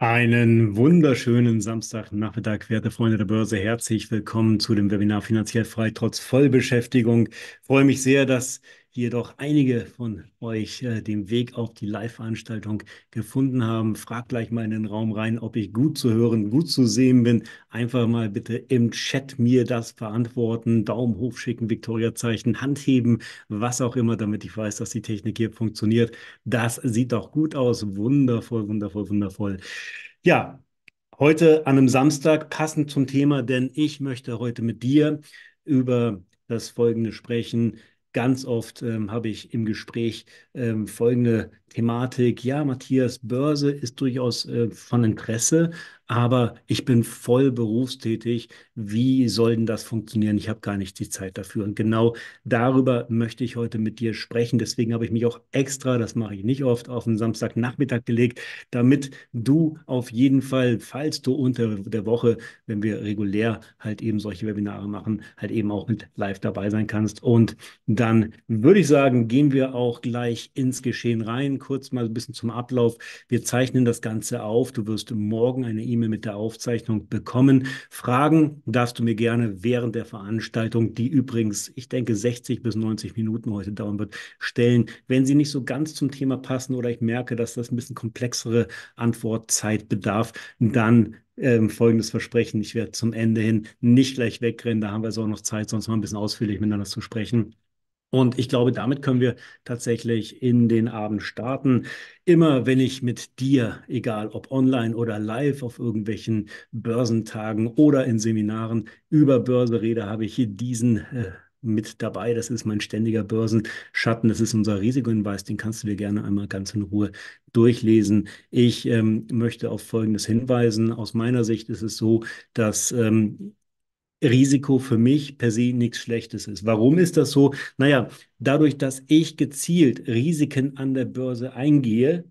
Einen wunderschönen Samstagnachmittag, werte Freunde der Börse. Herzlich willkommen zu dem Webinar Finanziell frei trotz Vollbeschäftigung. Ich freue mich sehr, dass jedoch einige von euch äh, den Weg auf die Live-Veranstaltung gefunden haben. Fragt gleich mal in den Raum rein, ob ich gut zu hören, gut zu sehen bin. Einfach mal bitte im Chat mir das beantworten, Daumen hoch schicken, Victoria-Zeichen, Hand heben, was auch immer, damit ich weiß, dass die Technik hier funktioniert. Das sieht doch gut aus. Wundervoll, wundervoll, wundervoll. Ja, heute an einem Samstag passend zum Thema, denn ich möchte heute mit dir über das folgende sprechen. Ganz oft ähm, habe ich im Gespräch ähm, folgende Thematik. Ja, Matthias, Börse ist durchaus äh, von Interesse, aber ich bin voll berufstätig. Wie soll denn das funktionieren? Ich habe gar nicht die Zeit dafür. Und genau darüber möchte ich heute mit dir sprechen. Deswegen habe ich mich auch extra, das mache ich nicht oft, auf den Samstagnachmittag gelegt, damit du auf jeden Fall, falls du unter der Woche, wenn wir regulär halt eben solche Webinare machen, halt eben auch mit live dabei sein kannst. Und dann würde ich sagen, gehen wir auch gleich ins Geschehen rein. Kurz mal ein bisschen zum Ablauf. Wir zeichnen das Ganze auf. Du wirst morgen eine E-Mail E-Mail mit der Aufzeichnung bekommen. Fragen darfst du mir gerne während der Veranstaltung, die übrigens, ich denke, 60 bis 90 Minuten heute dauern wird, stellen. Wenn sie nicht so ganz zum Thema passen oder ich merke, dass das ein bisschen komplexere Antwortzeit bedarf, dann ähm, folgendes Versprechen. Ich werde zum Ende hin nicht gleich wegrennen. Da haben wir also auch noch Zeit, sonst mal ein bisschen ausführlich miteinander zu sprechen. Und ich glaube, damit können wir tatsächlich in den Abend starten. Immer wenn ich mit dir, egal ob online oder live auf irgendwelchen Börsentagen oder in Seminaren über Börse rede, habe ich hier diesen äh, mit dabei. Das ist mein ständiger Börsenschatten. Das ist unser Risikohinweis. Den kannst du dir gerne einmal ganz in Ruhe durchlesen. Ich ähm, möchte auf Folgendes hinweisen. Aus meiner Sicht ist es so, dass ähm, Risiko für mich per se nichts Schlechtes ist. Warum ist das so? Naja, dadurch, dass ich gezielt Risiken an der Börse eingehe,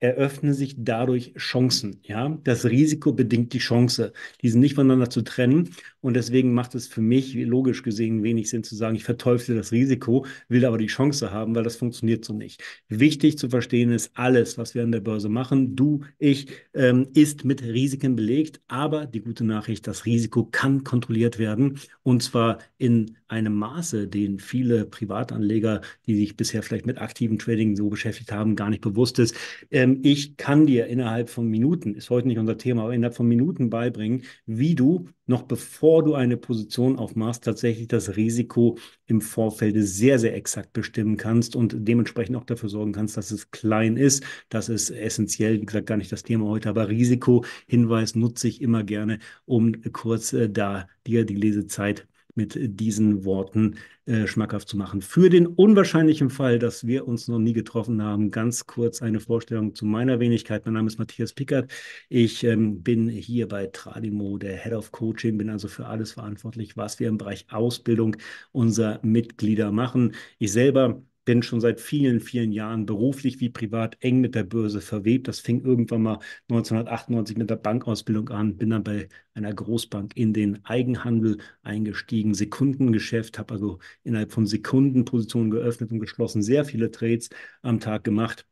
eröffnen sich dadurch Chancen. Ja, das Risiko bedingt die Chance. Die sind nicht voneinander zu trennen. Und deswegen macht es für mich logisch gesehen wenig Sinn zu sagen, ich verteufle das Risiko, will aber die Chance haben, weil das funktioniert so nicht. Wichtig zu verstehen ist, alles, was wir an der Börse machen, du, ich, ähm, ist mit Risiken belegt. Aber die gute Nachricht, das Risiko kann kontrolliert werden und zwar in einem Maße, den viele Privatanleger, die sich bisher vielleicht mit aktivem Trading so beschäftigt haben, gar nicht bewusst ist. Ähm, ich kann dir innerhalb von Minuten, ist heute nicht unser Thema, aber innerhalb von Minuten beibringen, wie du noch bevor du eine Position aufmachst, tatsächlich das Risiko im Vorfeld sehr, sehr exakt bestimmen kannst und dementsprechend auch dafür sorgen kannst, dass es klein ist. Das ist essentiell, wie gesagt, gar nicht das Thema heute, aber Risikohinweis nutze ich immer gerne, um kurz äh, da dir die Lesezeit zu mit diesen Worten äh, schmackhaft zu machen. Für den unwahrscheinlichen Fall, dass wir uns noch nie getroffen haben, ganz kurz eine Vorstellung zu meiner Wenigkeit. Mein Name ist Matthias Pickert. Ich ähm, bin hier bei Tradimo, der Head of Coaching, bin also für alles verantwortlich, was wir im Bereich Ausbildung unserer Mitglieder machen. Ich selber bin schon seit vielen, vielen Jahren beruflich wie privat eng mit der Börse verwebt. Das fing irgendwann mal 1998 mit der Bankausbildung an, bin dann bei einer Großbank in den Eigenhandel eingestiegen, Sekundengeschäft, habe also innerhalb von Sekunden Positionen geöffnet und geschlossen, sehr viele Trades am Tag gemacht.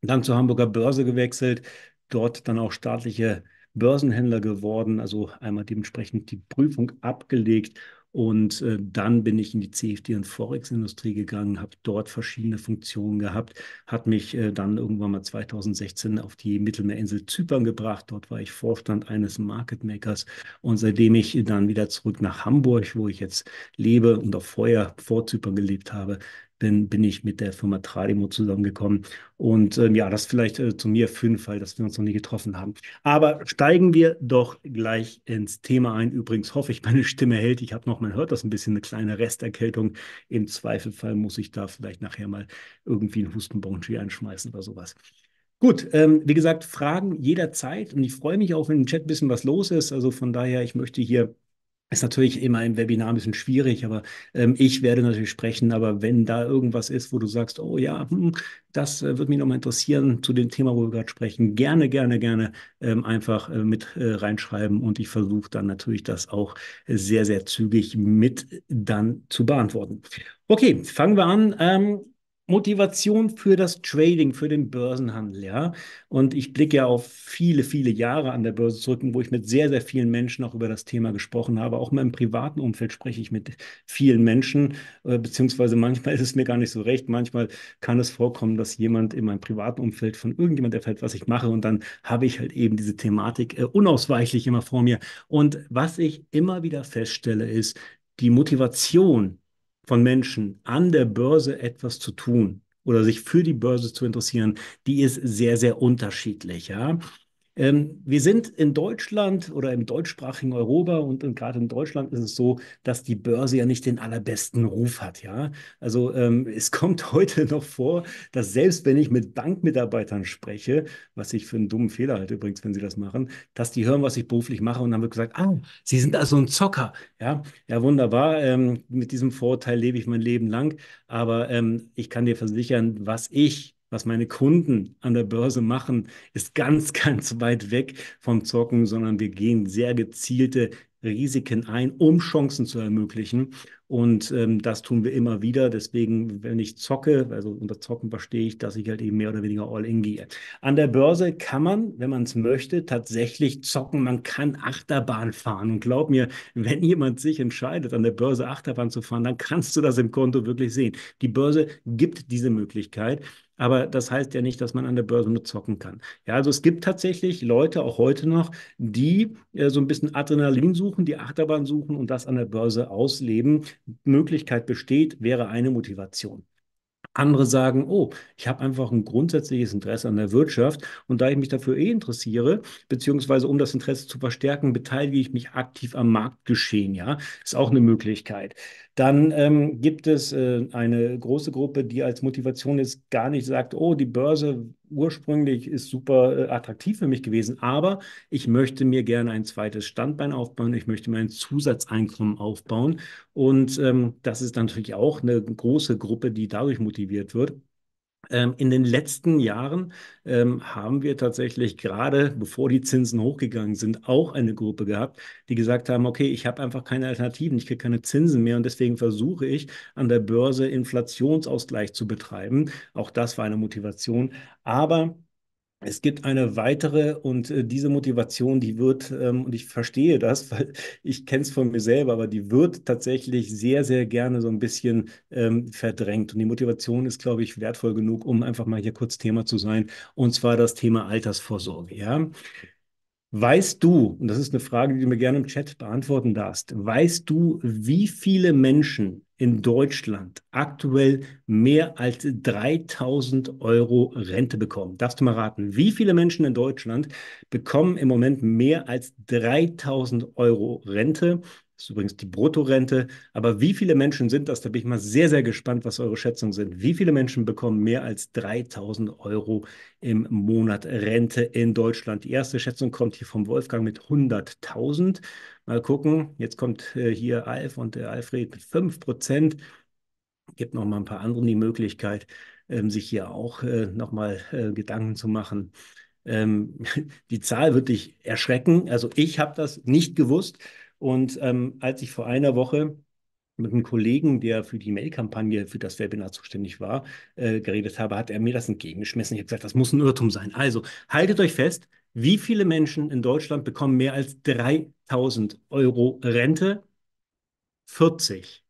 Dann zur Hamburger Börse gewechselt, dort dann auch staatliche Börsenhändler geworden, also einmal dementsprechend die Prüfung abgelegt und äh, dann bin ich in die CFD- und Forex-Industrie gegangen, habe dort verschiedene Funktionen gehabt, hat mich äh, dann irgendwann mal 2016 auf die Mittelmeerinsel Zypern gebracht. Dort war ich Vorstand eines Market Makers. Und seitdem ich dann wieder zurück nach Hamburg, wo ich jetzt lebe und auch vorher vor Zypern gelebt habe, bin, bin ich mit der Firma Trademo zusammengekommen. Und ähm, ja, das vielleicht äh, zu mir für den Fall, dass wir uns noch nie getroffen haben. Aber steigen wir doch gleich ins Thema ein. Übrigens hoffe ich, meine Stimme hält. Ich habe noch, man hört das ein bisschen, eine kleine Resterkältung. Im Zweifelfall muss ich da vielleicht nachher mal irgendwie einen Hustenbonchi einschmeißen oder sowas. Gut, ähm, wie gesagt, Fragen jederzeit und ich freue mich auch, wenn im Chat ein bisschen was los ist. Also von daher, ich möchte hier ist natürlich immer im Webinar ein bisschen schwierig, aber ähm, ich werde natürlich sprechen. Aber wenn da irgendwas ist, wo du sagst, oh ja, hm, das äh, würde mich nochmal interessieren zu dem Thema, wo wir gerade sprechen, gerne, gerne, gerne ähm, einfach äh, mit äh, reinschreiben. Und ich versuche dann natürlich das auch sehr, sehr zügig mit dann zu beantworten. Okay, fangen wir an. Ähm, Motivation für das Trading, für den Börsenhandel, ja. Und ich blicke ja auf viele, viele Jahre an der Börse zurück, wo ich mit sehr, sehr vielen Menschen auch über das Thema gesprochen habe. Auch in meinem privaten Umfeld spreche ich mit vielen Menschen, äh, beziehungsweise manchmal ist es mir gar nicht so recht. Manchmal kann es vorkommen, dass jemand in meinem privaten Umfeld von irgendjemand erfährt, was ich mache. Und dann habe ich halt eben diese Thematik äh, unausweichlich immer vor mir. Und was ich immer wieder feststelle, ist, die Motivation von Menschen an der Börse etwas zu tun oder sich für die Börse zu interessieren, die ist sehr, sehr unterschiedlich. Ja? Ähm, wir sind in Deutschland oder im deutschsprachigen Europa und, und gerade in Deutschland ist es so, dass die Börse ja nicht den allerbesten Ruf hat. Ja, also ähm, es kommt heute noch vor, dass selbst wenn ich mit Bankmitarbeitern spreche, was ich für einen dummen Fehler halte übrigens, wenn sie das machen, dass die hören, was ich beruflich mache und dann wird gesagt, ah, sie sind also ein Zocker. Ja, ja wunderbar. Ähm, mit diesem Vorurteil lebe ich mein Leben lang, aber ähm, ich kann dir versichern, was ich was meine Kunden an der Börse machen, ist ganz, ganz weit weg vom Zocken, sondern wir gehen sehr gezielte Risiken ein, um Chancen zu ermöglichen. Und ähm, das tun wir immer wieder. Deswegen, wenn ich zocke, also unter Zocken verstehe ich, dass ich halt eben mehr oder weniger all in gehe. An der Börse kann man, wenn man es möchte, tatsächlich zocken. Man kann Achterbahn fahren. Und glaub mir, wenn jemand sich entscheidet, an der Börse Achterbahn zu fahren, dann kannst du das im Konto wirklich sehen. Die Börse gibt diese Möglichkeit. Aber das heißt ja nicht, dass man an der Börse nur zocken kann. Ja, also es gibt tatsächlich Leute auch heute noch, die äh, so ein bisschen Adrenalin suchen suchen, die Achterbahn suchen und das an der Börse ausleben. Möglichkeit besteht, wäre eine Motivation. Andere sagen, oh, ich habe einfach ein grundsätzliches Interesse an der Wirtschaft und da ich mich dafür eh interessiere, beziehungsweise um das Interesse zu verstärken, beteilige ich mich aktiv am Marktgeschehen, ja, ist auch eine Möglichkeit. Dann ähm, gibt es äh, eine große Gruppe, die als Motivation jetzt gar nicht sagt, oh, die Börse ursprünglich ist super äh, attraktiv für mich gewesen, aber ich möchte mir gerne ein zweites Standbein aufbauen, ich möchte mein Zusatzeinkommen aufbauen. Und ähm, das ist natürlich auch eine große Gruppe, die dadurch motiviert wird. Ähm, in den letzten Jahren ähm, haben wir tatsächlich gerade, bevor die Zinsen hochgegangen sind, auch eine Gruppe gehabt, die gesagt haben, okay, ich habe einfach keine Alternativen, ich kriege keine Zinsen mehr und deswegen versuche ich an der Börse Inflationsausgleich zu betreiben. Auch das war eine Motivation. Aber es gibt eine weitere und äh, diese Motivation, die wird, ähm, und ich verstehe das, weil ich kenne es von mir selber, aber die wird tatsächlich sehr, sehr gerne so ein bisschen ähm, verdrängt. Und die Motivation ist, glaube ich, wertvoll genug, um einfach mal hier kurz Thema zu sein, und zwar das Thema Altersvorsorge. Ja? Weißt du, und das ist eine Frage, die du mir gerne im Chat beantworten darfst, weißt du, wie viele Menschen in Deutschland aktuell mehr als 3000 Euro Rente bekommen. Darfst du mal raten, wie viele Menschen in Deutschland bekommen im Moment mehr als 3000 Euro Rente? Das ist übrigens die Bruttorente. Aber wie viele Menschen sind das? Da bin ich mal sehr, sehr gespannt, was eure Schätzungen sind. Wie viele Menschen bekommen mehr als 3000 Euro im Monat Rente in Deutschland? Die erste Schätzung kommt hier vom Wolfgang mit 100.000. Mal gucken, jetzt kommt äh, hier Alf und äh, Alfred mit 5 Prozent. Gibt noch mal ein paar anderen die Möglichkeit, ähm, sich hier auch äh, noch mal äh, Gedanken zu machen. Ähm, die Zahl wird dich erschrecken. Also ich habe das nicht gewusst. Und ähm, als ich vor einer Woche mit einem Kollegen, der für die Mail-Kampagne für das Webinar zuständig war, äh, geredet habe, hat er mir das entgegengeschmissen. Ich habe gesagt, das muss ein Irrtum sein. Also haltet euch fest, wie viele Menschen in Deutschland bekommen mehr als 3000 Euro Rente? 40.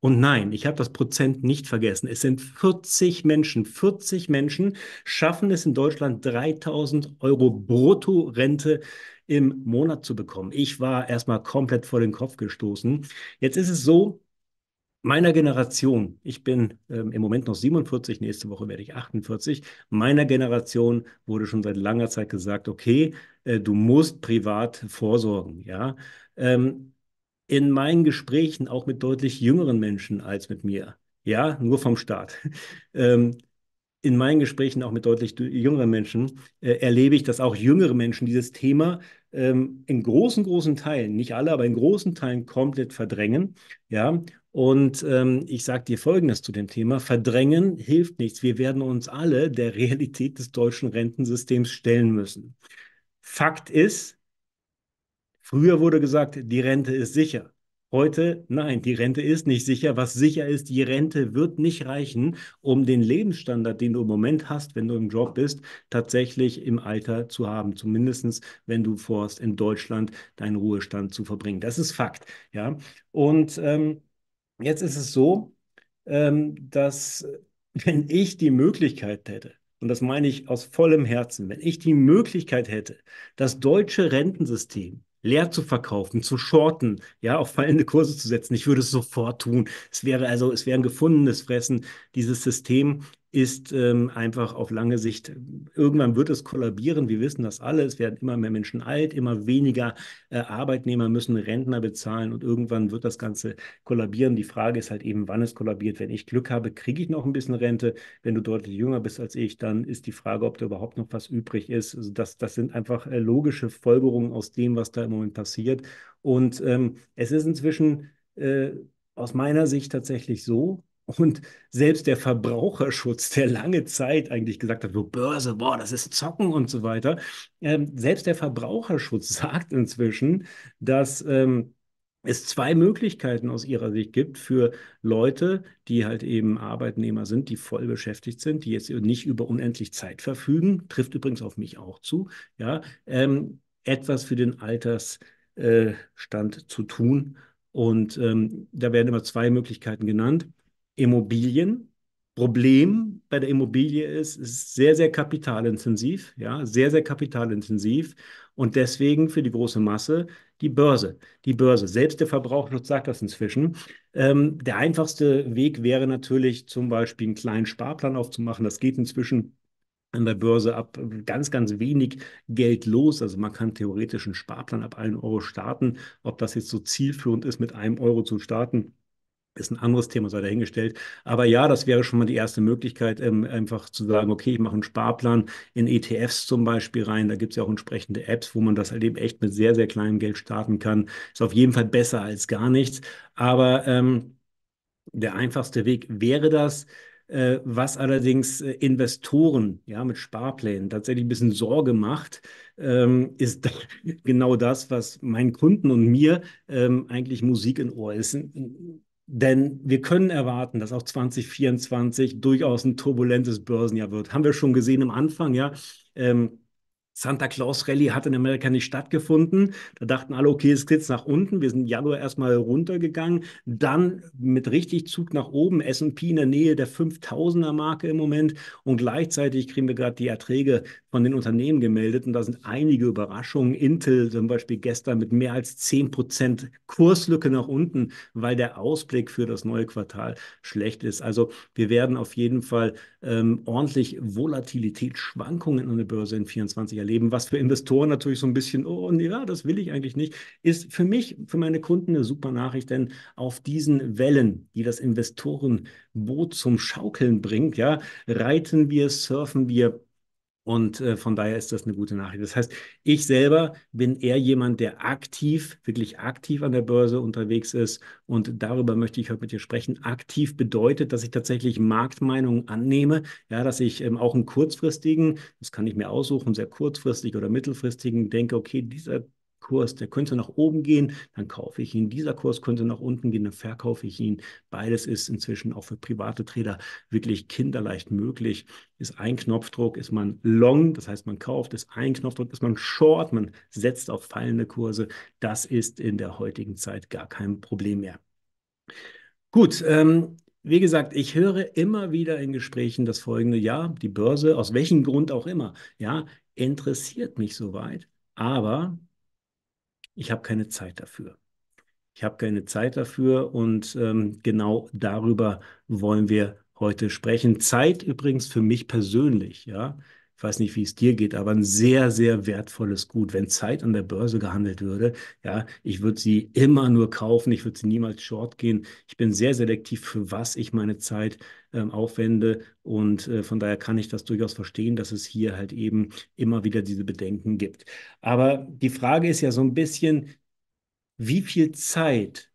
Und nein, ich habe das Prozent nicht vergessen. Es sind 40 Menschen. 40 Menschen schaffen es in Deutschland, 3000 Euro Bruttorente im Monat zu bekommen. Ich war erstmal komplett vor den Kopf gestoßen. Jetzt ist es so, meiner Generation, ich bin ähm, im Moment noch 47, nächste Woche werde ich 48, meiner Generation wurde schon seit langer Zeit gesagt, okay, äh, du musst privat vorsorgen, ja. Ähm, in meinen Gesprächen auch mit deutlich jüngeren Menschen als mit mir, ja, nur vom Staat, ähm, in meinen Gesprächen auch mit deutlich jüngeren Menschen äh, erlebe ich, dass auch jüngere Menschen dieses Thema ähm, in großen, großen Teilen, nicht alle, aber in großen Teilen komplett verdrängen. Ja, und ähm, ich sage dir Folgendes zu dem Thema: Verdrängen hilft nichts. Wir werden uns alle der Realität des deutschen Rentensystems stellen müssen. Fakt ist, früher wurde gesagt, die Rente ist sicher. Heute, nein, die Rente ist nicht sicher. Was sicher ist, die Rente wird nicht reichen, um den Lebensstandard, den du im Moment hast, wenn du im Job bist, tatsächlich im Alter zu haben. Zumindest, wenn du vorhast, in Deutschland deinen Ruhestand zu verbringen. Das ist Fakt. Ja? Und ähm, jetzt ist es so, ähm, dass wenn ich die Möglichkeit hätte, und das meine ich aus vollem Herzen, wenn ich die Möglichkeit hätte, das deutsche Rentensystem leer zu verkaufen, zu shorten, ja, auf fallende Kurse zu setzen. Ich würde es sofort tun. Es wäre also, es wäre ein gefundenes Fressen, dieses System ist ähm, einfach auf lange Sicht, irgendwann wird es kollabieren, wir wissen das alle, es werden immer mehr Menschen alt, immer weniger äh, Arbeitnehmer müssen Rentner bezahlen und irgendwann wird das Ganze kollabieren. Die Frage ist halt eben, wann es kollabiert. Wenn ich Glück habe, kriege ich noch ein bisschen Rente. Wenn du deutlich jünger bist als ich, dann ist die Frage, ob da überhaupt noch was übrig ist. Also das, das sind einfach äh, logische Folgerungen aus dem, was da im Moment passiert. Und ähm, es ist inzwischen äh, aus meiner Sicht tatsächlich so, und selbst der Verbraucherschutz, der lange Zeit eigentlich gesagt hat, so Börse, boah, das ist Zocken und so weiter, ähm, selbst der Verbraucherschutz sagt inzwischen, dass ähm, es zwei Möglichkeiten aus ihrer Sicht gibt für Leute, die halt eben Arbeitnehmer sind, die voll beschäftigt sind, die jetzt nicht über unendlich Zeit verfügen, trifft übrigens auf mich auch zu, ja, ähm, etwas für den Altersstand äh, zu tun. Und ähm, da werden immer zwei Möglichkeiten genannt. Immobilien. Problem bei der Immobilie ist, es ist sehr, sehr kapitalintensiv, ja, sehr, sehr kapitalintensiv und deswegen für die große Masse die Börse. Die Börse, selbst der Verbraucher sagt das inzwischen. Ähm, der einfachste Weg wäre natürlich zum Beispiel einen kleinen Sparplan aufzumachen. Das geht inzwischen an der Börse ab ganz, ganz wenig Geld los. Also man kann theoretisch einen Sparplan ab 1 Euro starten. Ob das jetzt so zielführend ist, mit einem Euro zu starten, ist ein anderes Thema, sei dahingestellt. Aber ja, das wäre schon mal die erste Möglichkeit, ähm, einfach zu sagen, okay, ich mache einen Sparplan in ETFs zum Beispiel rein. Da gibt es ja auch entsprechende Apps, wo man das halt eben echt mit sehr, sehr kleinem Geld starten kann. Ist auf jeden Fall besser als gar nichts. Aber ähm, der einfachste Weg wäre das äh, was allerdings äh, Investoren ja, mit Sparplänen tatsächlich ein bisschen Sorge macht, ähm, ist genau das, was meinen Kunden und mir ähm, eigentlich Musik in Ohr ist. Ein, denn wir können erwarten, dass auch 2024 durchaus ein turbulentes Börsenjahr wird. Haben wir schon gesehen am Anfang, ja. Ähm, Santa Claus Rally hat in Amerika nicht stattgefunden. Da dachten alle, okay, es geht nach unten. Wir sind im Januar erstmal runtergegangen. Dann mit richtig Zug nach oben. S&P in der Nähe der 5000er Marke im Moment. Und gleichzeitig kriegen wir gerade die Erträge von den Unternehmen gemeldet. Und da sind einige Überraschungen. Intel zum Beispiel gestern mit mehr als 10 Kurslücke nach unten, weil der Ausblick für das neue Quartal schlecht ist. Also wir werden auf jeden Fall ähm, ordentlich Volatilitätsschwankungen an der Börse in 24 erleben erleben, was für Investoren natürlich so ein bisschen, oh, nee, ja, das will ich eigentlich nicht, ist für mich, für meine Kunden eine super Nachricht, denn auf diesen Wellen, die das Investorenboot zum Schaukeln bringt, ja, reiten wir, surfen wir, und äh, von daher ist das eine gute Nachricht. Das heißt, ich selber bin eher jemand, der aktiv, wirklich aktiv an der Börse unterwegs ist. Und darüber möchte ich heute mit dir sprechen. Aktiv bedeutet, dass ich tatsächlich Marktmeinungen annehme. Ja, dass ich ähm, auch einen kurzfristigen, das kann ich mir aussuchen, sehr kurzfristig oder mittelfristigen, denke, okay, dieser Kurs, der könnte nach oben gehen, dann kaufe ich ihn. Dieser Kurs könnte nach unten gehen, dann verkaufe ich ihn. Beides ist inzwischen auch für private Trader wirklich kinderleicht möglich. Ist ein Knopfdruck, ist man long, das heißt man kauft, ist ein Knopfdruck, ist man short, man setzt auf fallende Kurse. Das ist in der heutigen Zeit gar kein Problem mehr. Gut, ähm, wie gesagt, ich höre immer wieder in Gesprächen das folgende, ja, die Börse, aus welchem Grund auch immer, ja, interessiert mich soweit, aber ich habe keine Zeit dafür. Ich habe keine Zeit dafür und ähm, genau darüber wollen wir heute sprechen. Zeit übrigens für mich persönlich, ja ich weiß nicht, wie es dir geht, aber ein sehr, sehr wertvolles Gut. Wenn Zeit an der Börse gehandelt würde, ja, ich würde sie immer nur kaufen, ich würde sie niemals short gehen. Ich bin sehr selektiv, für was ich meine Zeit ähm, aufwende und äh, von daher kann ich das durchaus verstehen, dass es hier halt eben immer wieder diese Bedenken gibt. Aber die Frage ist ja so ein bisschen, wie viel Zeit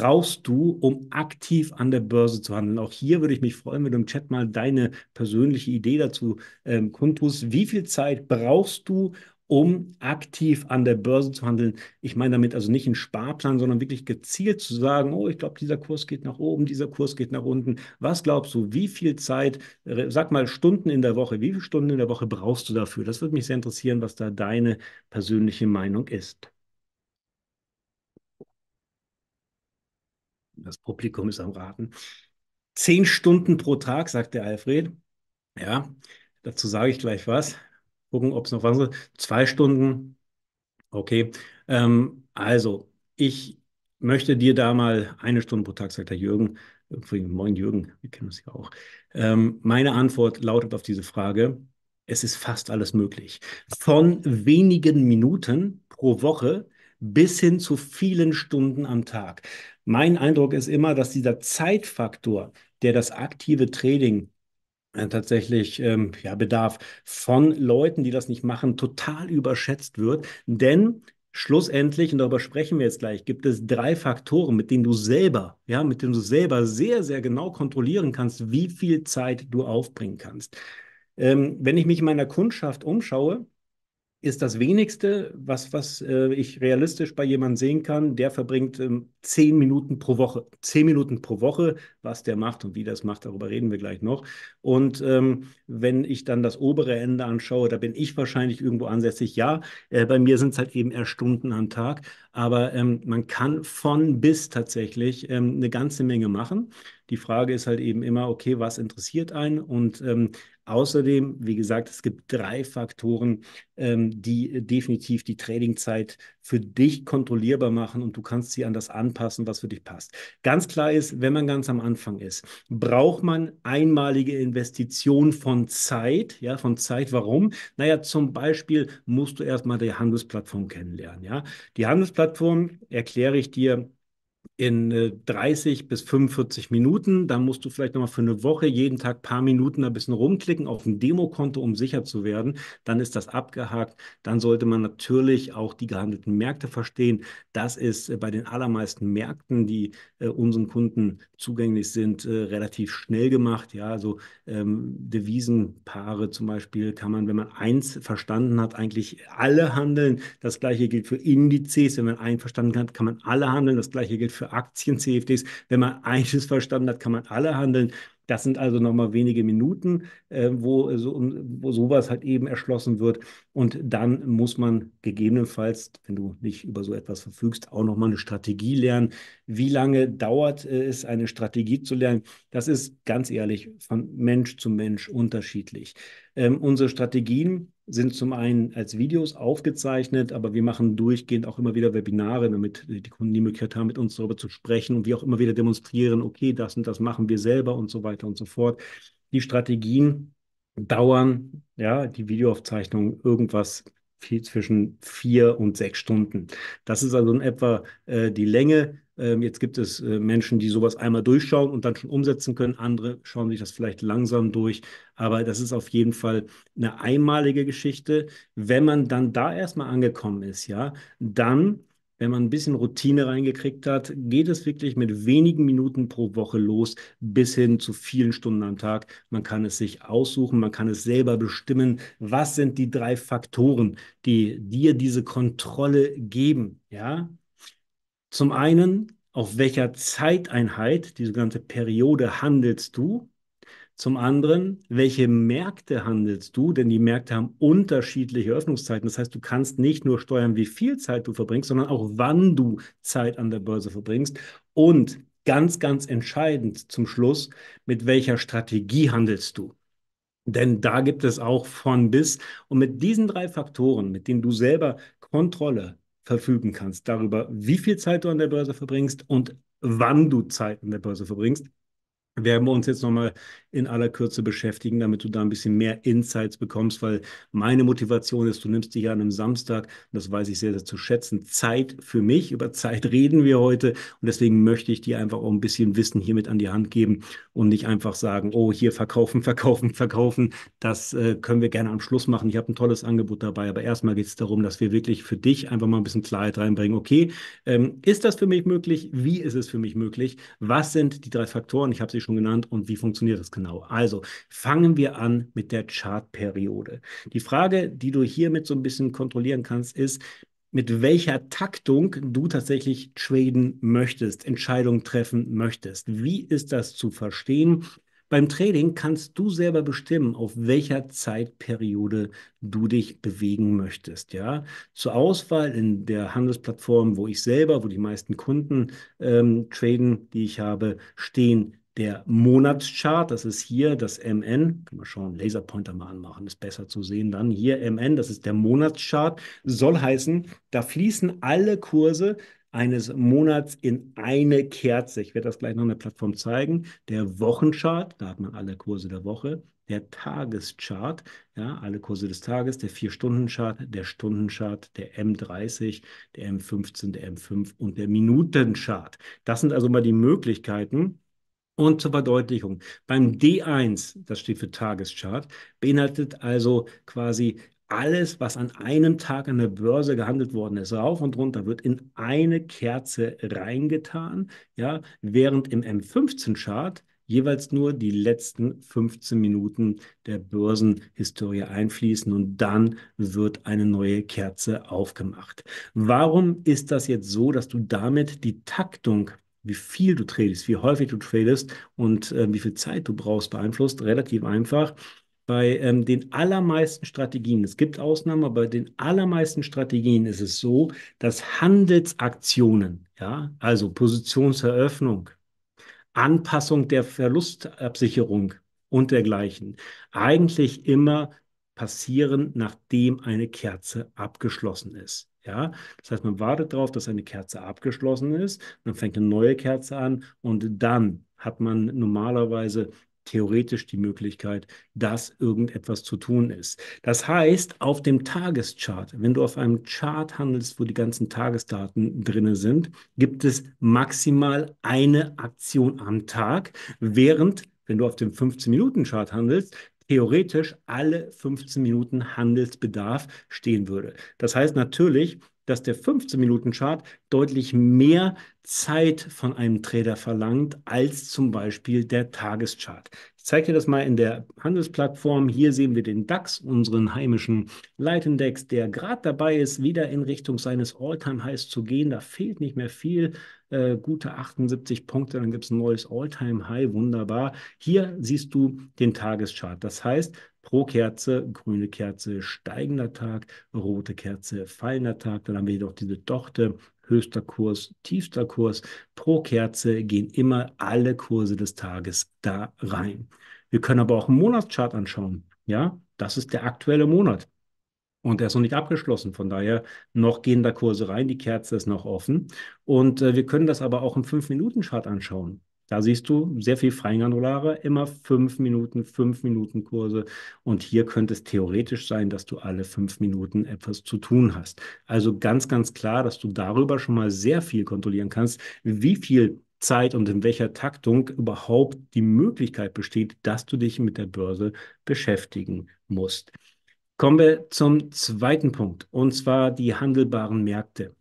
brauchst du, um aktiv an der Börse zu handeln? Auch hier würde ich mich freuen, wenn du im Chat mal deine persönliche Idee dazu ähm, kundtust. Wie viel Zeit brauchst du, um aktiv an der Börse zu handeln. Ich meine damit also nicht einen Sparplan, sondern wirklich gezielt zu sagen, oh, ich glaube, dieser Kurs geht nach oben, dieser Kurs geht nach unten. Was glaubst du, wie viel Zeit, äh, sag mal Stunden in der Woche, wie viele Stunden in der Woche brauchst du dafür? Das würde mich sehr interessieren, was da deine persönliche Meinung ist. Das Publikum ist am Raten. Zehn Stunden pro Tag, sagt der Alfred. Ja, dazu sage ich gleich was. Gucken, ob es noch was ist. Zwei Stunden. Okay. Ähm, also, ich möchte dir da mal eine Stunde pro Tag, sagt der Jürgen. Übrigens, moin Jürgen, wir kennen uns ja auch. Ähm, meine Antwort lautet auf diese Frage: Es ist fast alles möglich. Von wenigen Minuten pro Woche bis hin zu vielen Stunden am Tag. Mein Eindruck ist immer, dass dieser Zeitfaktor, der das aktive Trading äh, tatsächlich ähm, ja, Bedarf von Leuten, die das nicht machen, total überschätzt wird. Denn schlussendlich, und darüber sprechen wir jetzt gleich, gibt es drei Faktoren, mit denen du selber, ja, mit denen du selber sehr, sehr genau kontrollieren kannst, wie viel Zeit du aufbringen kannst. Ähm, wenn ich mich in meiner Kundschaft umschaue, ist das wenigste, was, was äh, ich realistisch bei jemandem sehen kann, der verbringt ähm, zehn Minuten pro Woche. Zehn Minuten pro Woche, was der macht und wie das macht, darüber reden wir gleich noch. Und ähm, wenn ich dann das obere Ende anschaue, da bin ich wahrscheinlich irgendwo ansässig. Ja, äh, bei mir sind es halt eben eher Stunden am Tag, aber ähm, man kann von bis tatsächlich eine ähm, ganze Menge machen. Die Frage ist halt eben immer, okay, was interessiert einen? Und ähm, Außerdem, wie gesagt, es gibt drei Faktoren, ähm, die äh, definitiv die Tradingzeit für dich kontrollierbar machen und du kannst sie an das anpassen, was für dich passt. Ganz klar ist, wenn man ganz am Anfang ist, braucht man einmalige Investitionen von Zeit. Ja, von Zeit. Warum? Naja, zum Beispiel musst du erstmal die Handelsplattform kennenlernen. Ja, die Handelsplattform erkläre ich dir in 30 äh, bis 45 Minuten. Dann musst du vielleicht nochmal für eine Woche jeden Tag ein paar Minuten ein bisschen rumklicken auf ein Demokonto, um sicher zu werden. Dann ist das abgehakt. Dann sollte man natürlich auch die gehandelten Märkte verstehen. Das ist äh, bei den allermeisten Märkten, die äh, unseren Kunden zugänglich sind, äh, relativ schnell gemacht. Ja, also ähm, Devisenpaare zum Beispiel kann man, wenn man eins verstanden hat, eigentlich alle handeln. Das gleiche gilt für Indizes. Wenn man einen verstanden hat, kann man alle handeln. Das gleiche gilt für Aktien, CFDs. Wenn man eines verstanden hat, kann man alle handeln. Das sind also nochmal wenige Minuten, äh, wo, äh, so, wo sowas halt eben erschlossen wird. Und dann muss man gegebenenfalls, wenn du nicht über so etwas verfügst, auch nochmal eine Strategie lernen. Wie lange dauert es, eine Strategie zu lernen? Das ist ganz ehrlich von Mensch zu Mensch unterschiedlich. Ähm, unsere Strategien sind zum einen als Videos aufgezeichnet, aber wir machen durchgehend auch immer wieder Webinare, damit die Kunden die Möglichkeit haben, mit uns darüber zu sprechen und wir auch immer wieder demonstrieren, okay, das und das machen wir selber und so weiter und so fort. Die Strategien dauern, ja, die Videoaufzeichnung irgendwas zwischen vier und sechs Stunden. Das ist also in etwa äh, die Länge ähm, jetzt gibt es äh, Menschen, die sowas einmal durchschauen und dann schon umsetzen können. Andere schauen sich das vielleicht langsam durch. Aber das ist auf jeden Fall eine einmalige Geschichte. Wenn man dann da erstmal angekommen ist, ja, dann, wenn man ein bisschen Routine reingekriegt hat, geht es wirklich mit wenigen Minuten pro Woche los bis hin zu vielen Stunden am Tag. Man kann es sich aussuchen, man kann es selber bestimmen. Was sind die drei Faktoren, die dir diese Kontrolle geben? Ja, zum einen, auf welcher Zeiteinheit, die sogenannte Periode, handelst du? Zum anderen, welche Märkte handelst du? Denn die Märkte haben unterschiedliche Öffnungszeiten. Das heißt, du kannst nicht nur steuern, wie viel Zeit du verbringst, sondern auch wann du Zeit an der Börse verbringst. Und ganz, ganz entscheidend zum Schluss, mit welcher Strategie handelst du? Denn da gibt es auch von bis. Und mit diesen drei Faktoren, mit denen du selber Kontrolle, verfügen kannst, darüber, wie viel Zeit du an der Börse verbringst und wann du Zeit an der Börse verbringst, werden wir uns jetzt nochmal in aller Kürze beschäftigen, damit du da ein bisschen mehr Insights bekommst, weil meine Motivation ist, du nimmst dich an einem Samstag, das weiß ich sehr, sehr zu schätzen, Zeit für mich. Über Zeit reden wir heute und deswegen möchte ich dir einfach auch ein bisschen Wissen hiermit an die Hand geben und nicht einfach sagen, oh, hier verkaufen, verkaufen, verkaufen. Das äh, können wir gerne am Schluss machen. Ich habe ein tolles Angebot dabei, aber erstmal geht es darum, dass wir wirklich für dich einfach mal ein bisschen Klarheit reinbringen. Okay, ähm, ist das für mich möglich? Wie ist es für mich möglich? Was sind die drei Faktoren? Ich habe sie schon genannt und wie funktioniert das genau? genau. Also fangen wir an mit der Chartperiode. Die Frage, die du hiermit so ein bisschen kontrollieren kannst, ist, mit welcher Taktung du tatsächlich traden möchtest, Entscheidungen treffen möchtest. Wie ist das zu verstehen? Beim Trading kannst du selber bestimmen, auf welcher Zeitperiode du dich bewegen möchtest. Ja? Zur Auswahl in der Handelsplattform, wo ich selber, wo die meisten Kunden ähm, traden, die ich habe, stehen der Monatschart, das ist hier das MN, können wir schauen, Laserpointer mal anmachen, ist besser zu sehen dann. Hier MN, das ist der Monatschart, soll heißen, da fließen alle Kurse eines Monats in eine Kerze. Ich werde das gleich noch in der Plattform zeigen. Der Wochenchart, da hat man alle Kurse der Woche. Der Tageschart, ja, alle Kurse des Tages, der Vier-Stunden-Chart, der Stundenchart, der M30, der M15, der M5 und der Minutenchart. Das sind also mal die Möglichkeiten, und zur Verdeutlichung, beim D1, das steht für Tageschart, beinhaltet also quasi alles, was an einem Tag an der Börse gehandelt worden ist, rauf und runter, wird in eine Kerze reingetan, ja, während im M15-Chart jeweils nur die letzten 15 Minuten der Börsenhistorie einfließen und dann wird eine neue Kerze aufgemacht. Warum ist das jetzt so, dass du damit die Taktung wie viel du tradest, wie häufig du tradest und äh, wie viel Zeit du brauchst, beeinflusst, relativ einfach. Bei ähm, den allermeisten Strategien, es gibt Ausnahmen, aber bei den allermeisten Strategien ist es so, dass Handelsaktionen, ja, also Positionseröffnung, Anpassung der Verlustabsicherung und dergleichen, eigentlich immer passieren, nachdem eine Kerze abgeschlossen ist. Ja, das heißt, man wartet darauf, dass eine Kerze abgeschlossen ist, dann fängt eine neue Kerze an und dann hat man normalerweise theoretisch die Möglichkeit, dass irgendetwas zu tun ist. Das heißt, auf dem Tageschart, wenn du auf einem Chart handelst, wo die ganzen Tagesdaten drin sind, gibt es maximal eine Aktion am Tag, während wenn du auf dem 15-Minuten-Chart handelst, theoretisch alle 15 Minuten Handelsbedarf stehen würde. Das heißt natürlich, dass der 15-Minuten-Chart deutlich mehr Zeit von einem Trader verlangt als zum Beispiel der Tageschart. Ich zeige dir das mal in der Handelsplattform. Hier sehen wir den DAX, unseren heimischen Leitindex, der gerade dabei ist, wieder in Richtung seines All-Time-Highs zu gehen. Da fehlt nicht mehr viel. Äh, gute 78 Punkte, dann gibt es ein neues All-Time-High. Wunderbar. Hier siehst du den Tageschart. Das heißt, pro Kerze, grüne Kerze steigender Tag, rote Kerze fallender Tag. Dann haben wir jedoch diese Tochter, höchster Kurs, tiefster Kurs. Pro Kerze gehen immer alle Kurse des Tages da rein. Wir können aber auch einen Monatschart anschauen. Ja, das ist der aktuelle Monat. Und er ist noch nicht abgeschlossen. Von daher noch gehen da Kurse rein. Die Kerze ist noch offen. Und äh, wir können das aber auch im 5-Minuten-Chart anschauen. Da siehst du sehr viel Feingranulare, immer fünf Minuten, fünf Minuten Kurse. Und hier könnte es theoretisch sein, dass du alle fünf Minuten etwas zu tun hast. Also ganz, ganz klar, dass du darüber schon mal sehr viel kontrollieren kannst, wie viel Zeit und in welcher Taktung überhaupt die Möglichkeit besteht, dass du dich mit der Börse beschäftigen musst. Kommen wir zum zweiten Punkt, und zwar die handelbaren Märkte.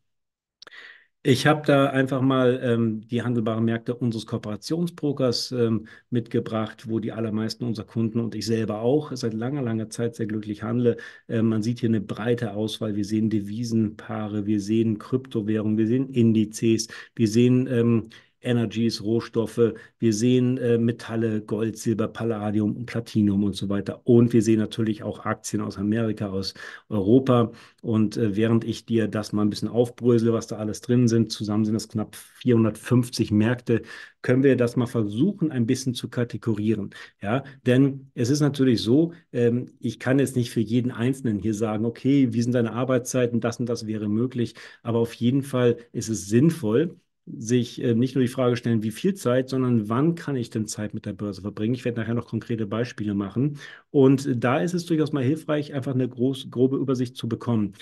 Ich habe da einfach mal ähm, die handelbaren Märkte unseres Kooperationsbrokers ähm, mitgebracht, wo die allermeisten unserer Kunden und ich selber auch seit langer, langer Zeit sehr glücklich handle. Ähm, man sieht hier eine breite Auswahl. Wir sehen Devisenpaare, wir sehen Kryptowährungen, wir sehen Indizes, wir sehen ähm, Energies, Rohstoffe, wir sehen äh, Metalle, Gold, Silber, Palladium und Platinum und so weiter. Und wir sehen natürlich auch Aktien aus Amerika, aus Europa. Und äh, während ich dir das mal ein bisschen aufbrösele, was da alles drin sind, zusammen sind es knapp 450 Märkte, können wir das mal versuchen, ein bisschen zu kategorieren. Ja, denn es ist natürlich so, ähm, ich kann jetzt nicht für jeden Einzelnen hier sagen, okay, wie sind deine Arbeitszeiten, das und das wäre möglich. Aber auf jeden Fall ist es sinnvoll, sich äh, nicht nur die Frage stellen, wie viel Zeit, sondern wann kann ich denn Zeit mit der Börse verbringen? Ich werde nachher noch konkrete Beispiele machen. Und da ist es durchaus mal hilfreich, einfach eine groß, grobe Übersicht zu bekommen.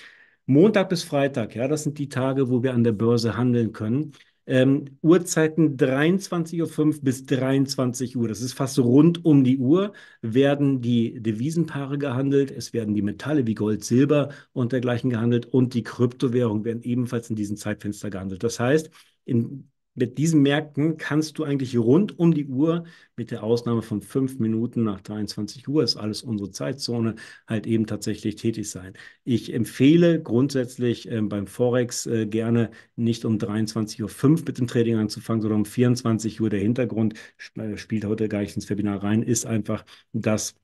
Montag bis Freitag, ja, das sind die Tage, wo wir an der Börse handeln können. Ähm, Uhrzeiten 23.05 Uhr bis 23 Uhr, das ist fast rund um die Uhr, werden die Devisenpaare gehandelt, es werden die Metalle wie Gold, Silber und dergleichen gehandelt und die Kryptowährungen werden ebenfalls in diesem Zeitfenster gehandelt. Das heißt, in, mit diesen Märkten kannst du eigentlich rund um die Uhr, mit der Ausnahme von fünf Minuten nach 23 Uhr, ist alles unsere Zeitzone, halt eben tatsächlich tätig sein. Ich empfehle grundsätzlich äh, beim Forex äh, gerne nicht um 23.05 Uhr mit dem Trading anzufangen, sondern um 24 Uhr. Der Hintergrund, sp äh, spielt heute gar nicht ins Webinar rein, ist einfach, das,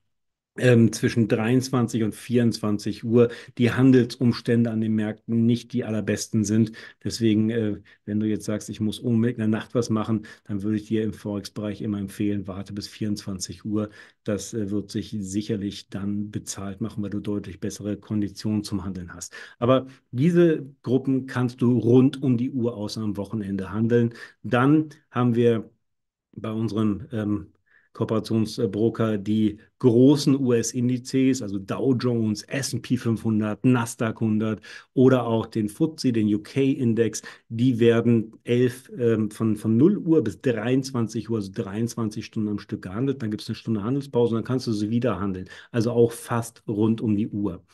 ähm, zwischen 23 und 24 Uhr die Handelsumstände an den Märkten nicht die allerbesten sind. Deswegen, äh, wenn du jetzt sagst, ich muss unbedingt in der Nacht was machen, dann würde ich dir im Forex-Bereich immer empfehlen, warte bis 24 Uhr. Das äh, wird sich sicherlich dann bezahlt machen, weil du deutlich bessere Konditionen zum Handeln hast. Aber diese Gruppen kannst du rund um die Uhr außer am Wochenende handeln. Dann haben wir bei unserem ähm, Kooperationsbroker die großen US-Indizes, also Dow Jones, S&P 500, Nasdaq 100 oder auch den FTSE, den UK-Index, die werden 11, ähm, von, von 0 Uhr bis 23 Uhr, also 23 Stunden am Stück gehandelt. Dann gibt es eine Stunde Handelspause und dann kannst du sie wieder handeln. Also auch fast rund um die Uhr.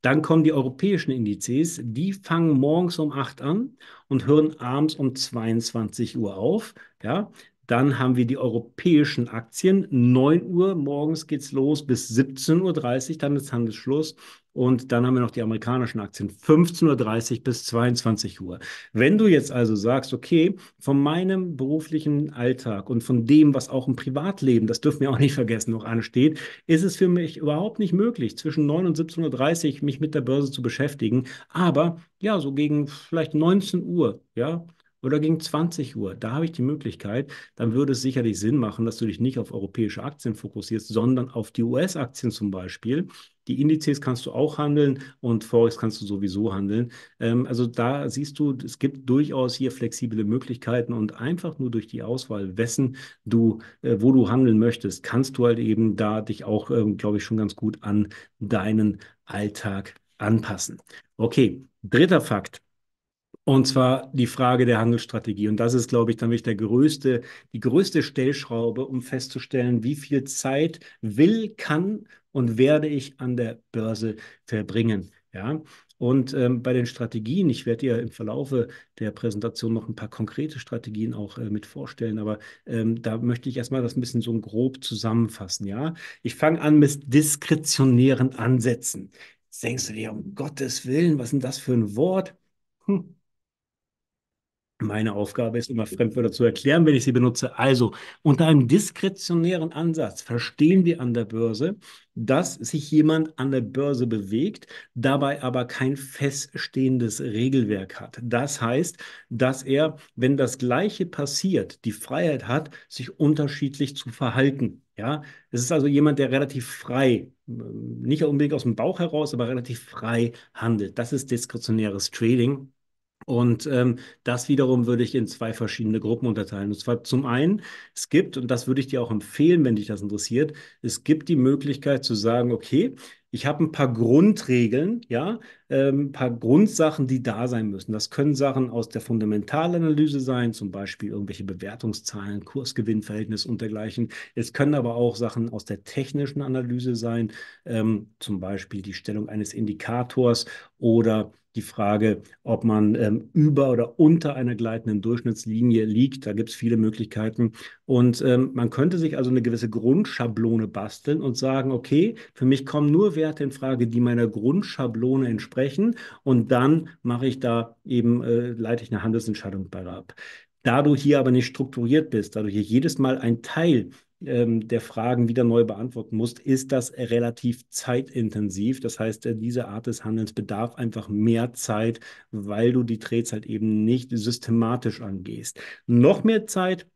Dann kommen die europäischen Indizes, die fangen morgens um 8 an und hören abends um 22 Uhr auf. Ja, dann haben wir die europäischen Aktien. 9 Uhr morgens geht's los bis 17.30 Uhr, dann ist Handelsschluss. Und dann haben wir noch die amerikanischen Aktien, 15.30 Uhr bis 22 Uhr. Wenn du jetzt also sagst, okay, von meinem beruflichen Alltag und von dem, was auch im Privatleben, das dürfen wir auch nicht vergessen, noch ansteht, ist es für mich überhaupt nicht möglich, zwischen 9 und 17.30 Uhr mich mit der Börse zu beschäftigen. Aber ja, so gegen vielleicht 19 Uhr, ja, oder gegen 20 Uhr. Da habe ich die Möglichkeit, dann würde es sicherlich Sinn machen, dass du dich nicht auf europäische Aktien fokussierst, sondern auf die US-Aktien zum Beispiel. Die Indizes kannst du auch handeln und Forex kannst du sowieso handeln. Ähm, also da siehst du, es gibt durchaus hier flexible Möglichkeiten und einfach nur durch die Auswahl, wessen du, äh, wo du handeln möchtest, kannst du halt eben da dich auch, ähm, glaube ich, schon ganz gut an deinen Alltag anpassen. Okay, dritter Fakt. Und zwar die Frage der Handelsstrategie. Und das ist, glaube ich, dann wirklich der größte, die größte Stellschraube, um festzustellen, wie viel Zeit will, kann und werde ich an der Börse verbringen. Ja, und ähm, bei den Strategien, ich werde dir im Verlaufe der Präsentation noch ein paar konkrete Strategien auch äh, mit vorstellen, aber ähm, da möchte ich erstmal das ein bisschen so grob zusammenfassen. Ja, ich fange an mit diskretionären Ansätzen. denkst du dir, um Gottes Willen, was ist denn das für ein Wort? Hm. Meine Aufgabe ist immer, Fremdwörter zu erklären, wenn ich sie benutze. Also, unter einem diskretionären Ansatz verstehen wir an der Börse, dass sich jemand an der Börse bewegt, dabei aber kein feststehendes Regelwerk hat. Das heißt, dass er, wenn das Gleiche passiert, die Freiheit hat, sich unterschiedlich zu verhalten. Ja, es ist also jemand, der relativ frei, nicht unbedingt aus dem Bauch heraus, aber relativ frei handelt. Das ist diskretionäres Trading. Und ähm, das wiederum würde ich in zwei verschiedene Gruppen unterteilen. Und zwar zum einen, es gibt, und das würde ich dir auch empfehlen, wenn dich das interessiert, es gibt die Möglichkeit zu sagen, okay, ich habe ein paar Grundregeln, ja, ein ähm, paar Grundsachen, die da sein müssen. Das können Sachen aus der Fundamentalanalyse sein, zum Beispiel irgendwelche Bewertungszahlen, Kursgewinnverhältnis und dergleichen. Es können aber auch Sachen aus der technischen Analyse sein, ähm, zum Beispiel die Stellung eines Indikators oder die Frage, ob man ähm, über oder unter einer gleitenden Durchschnittslinie liegt. Da gibt es viele Möglichkeiten. Und ähm, man könnte sich also eine gewisse Grundschablone basteln und sagen, okay, für mich kommen nur Werte in Frage, die meiner Grundschablone entsprechen besprechen und dann mache ich da eben, äh, leite ich eine Handelsentscheidung bei ab. Da du hier aber nicht strukturiert bist, da du hier jedes Mal ein Teil ähm, der Fragen wieder neu beantworten musst, ist das relativ zeitintensiv. Das heißt, äh, diese Art des Handelns bedarf einfach mehr Zeit, weil du die Drehzeit halt eben nicht systematisch angehst. Noch mehr Zeit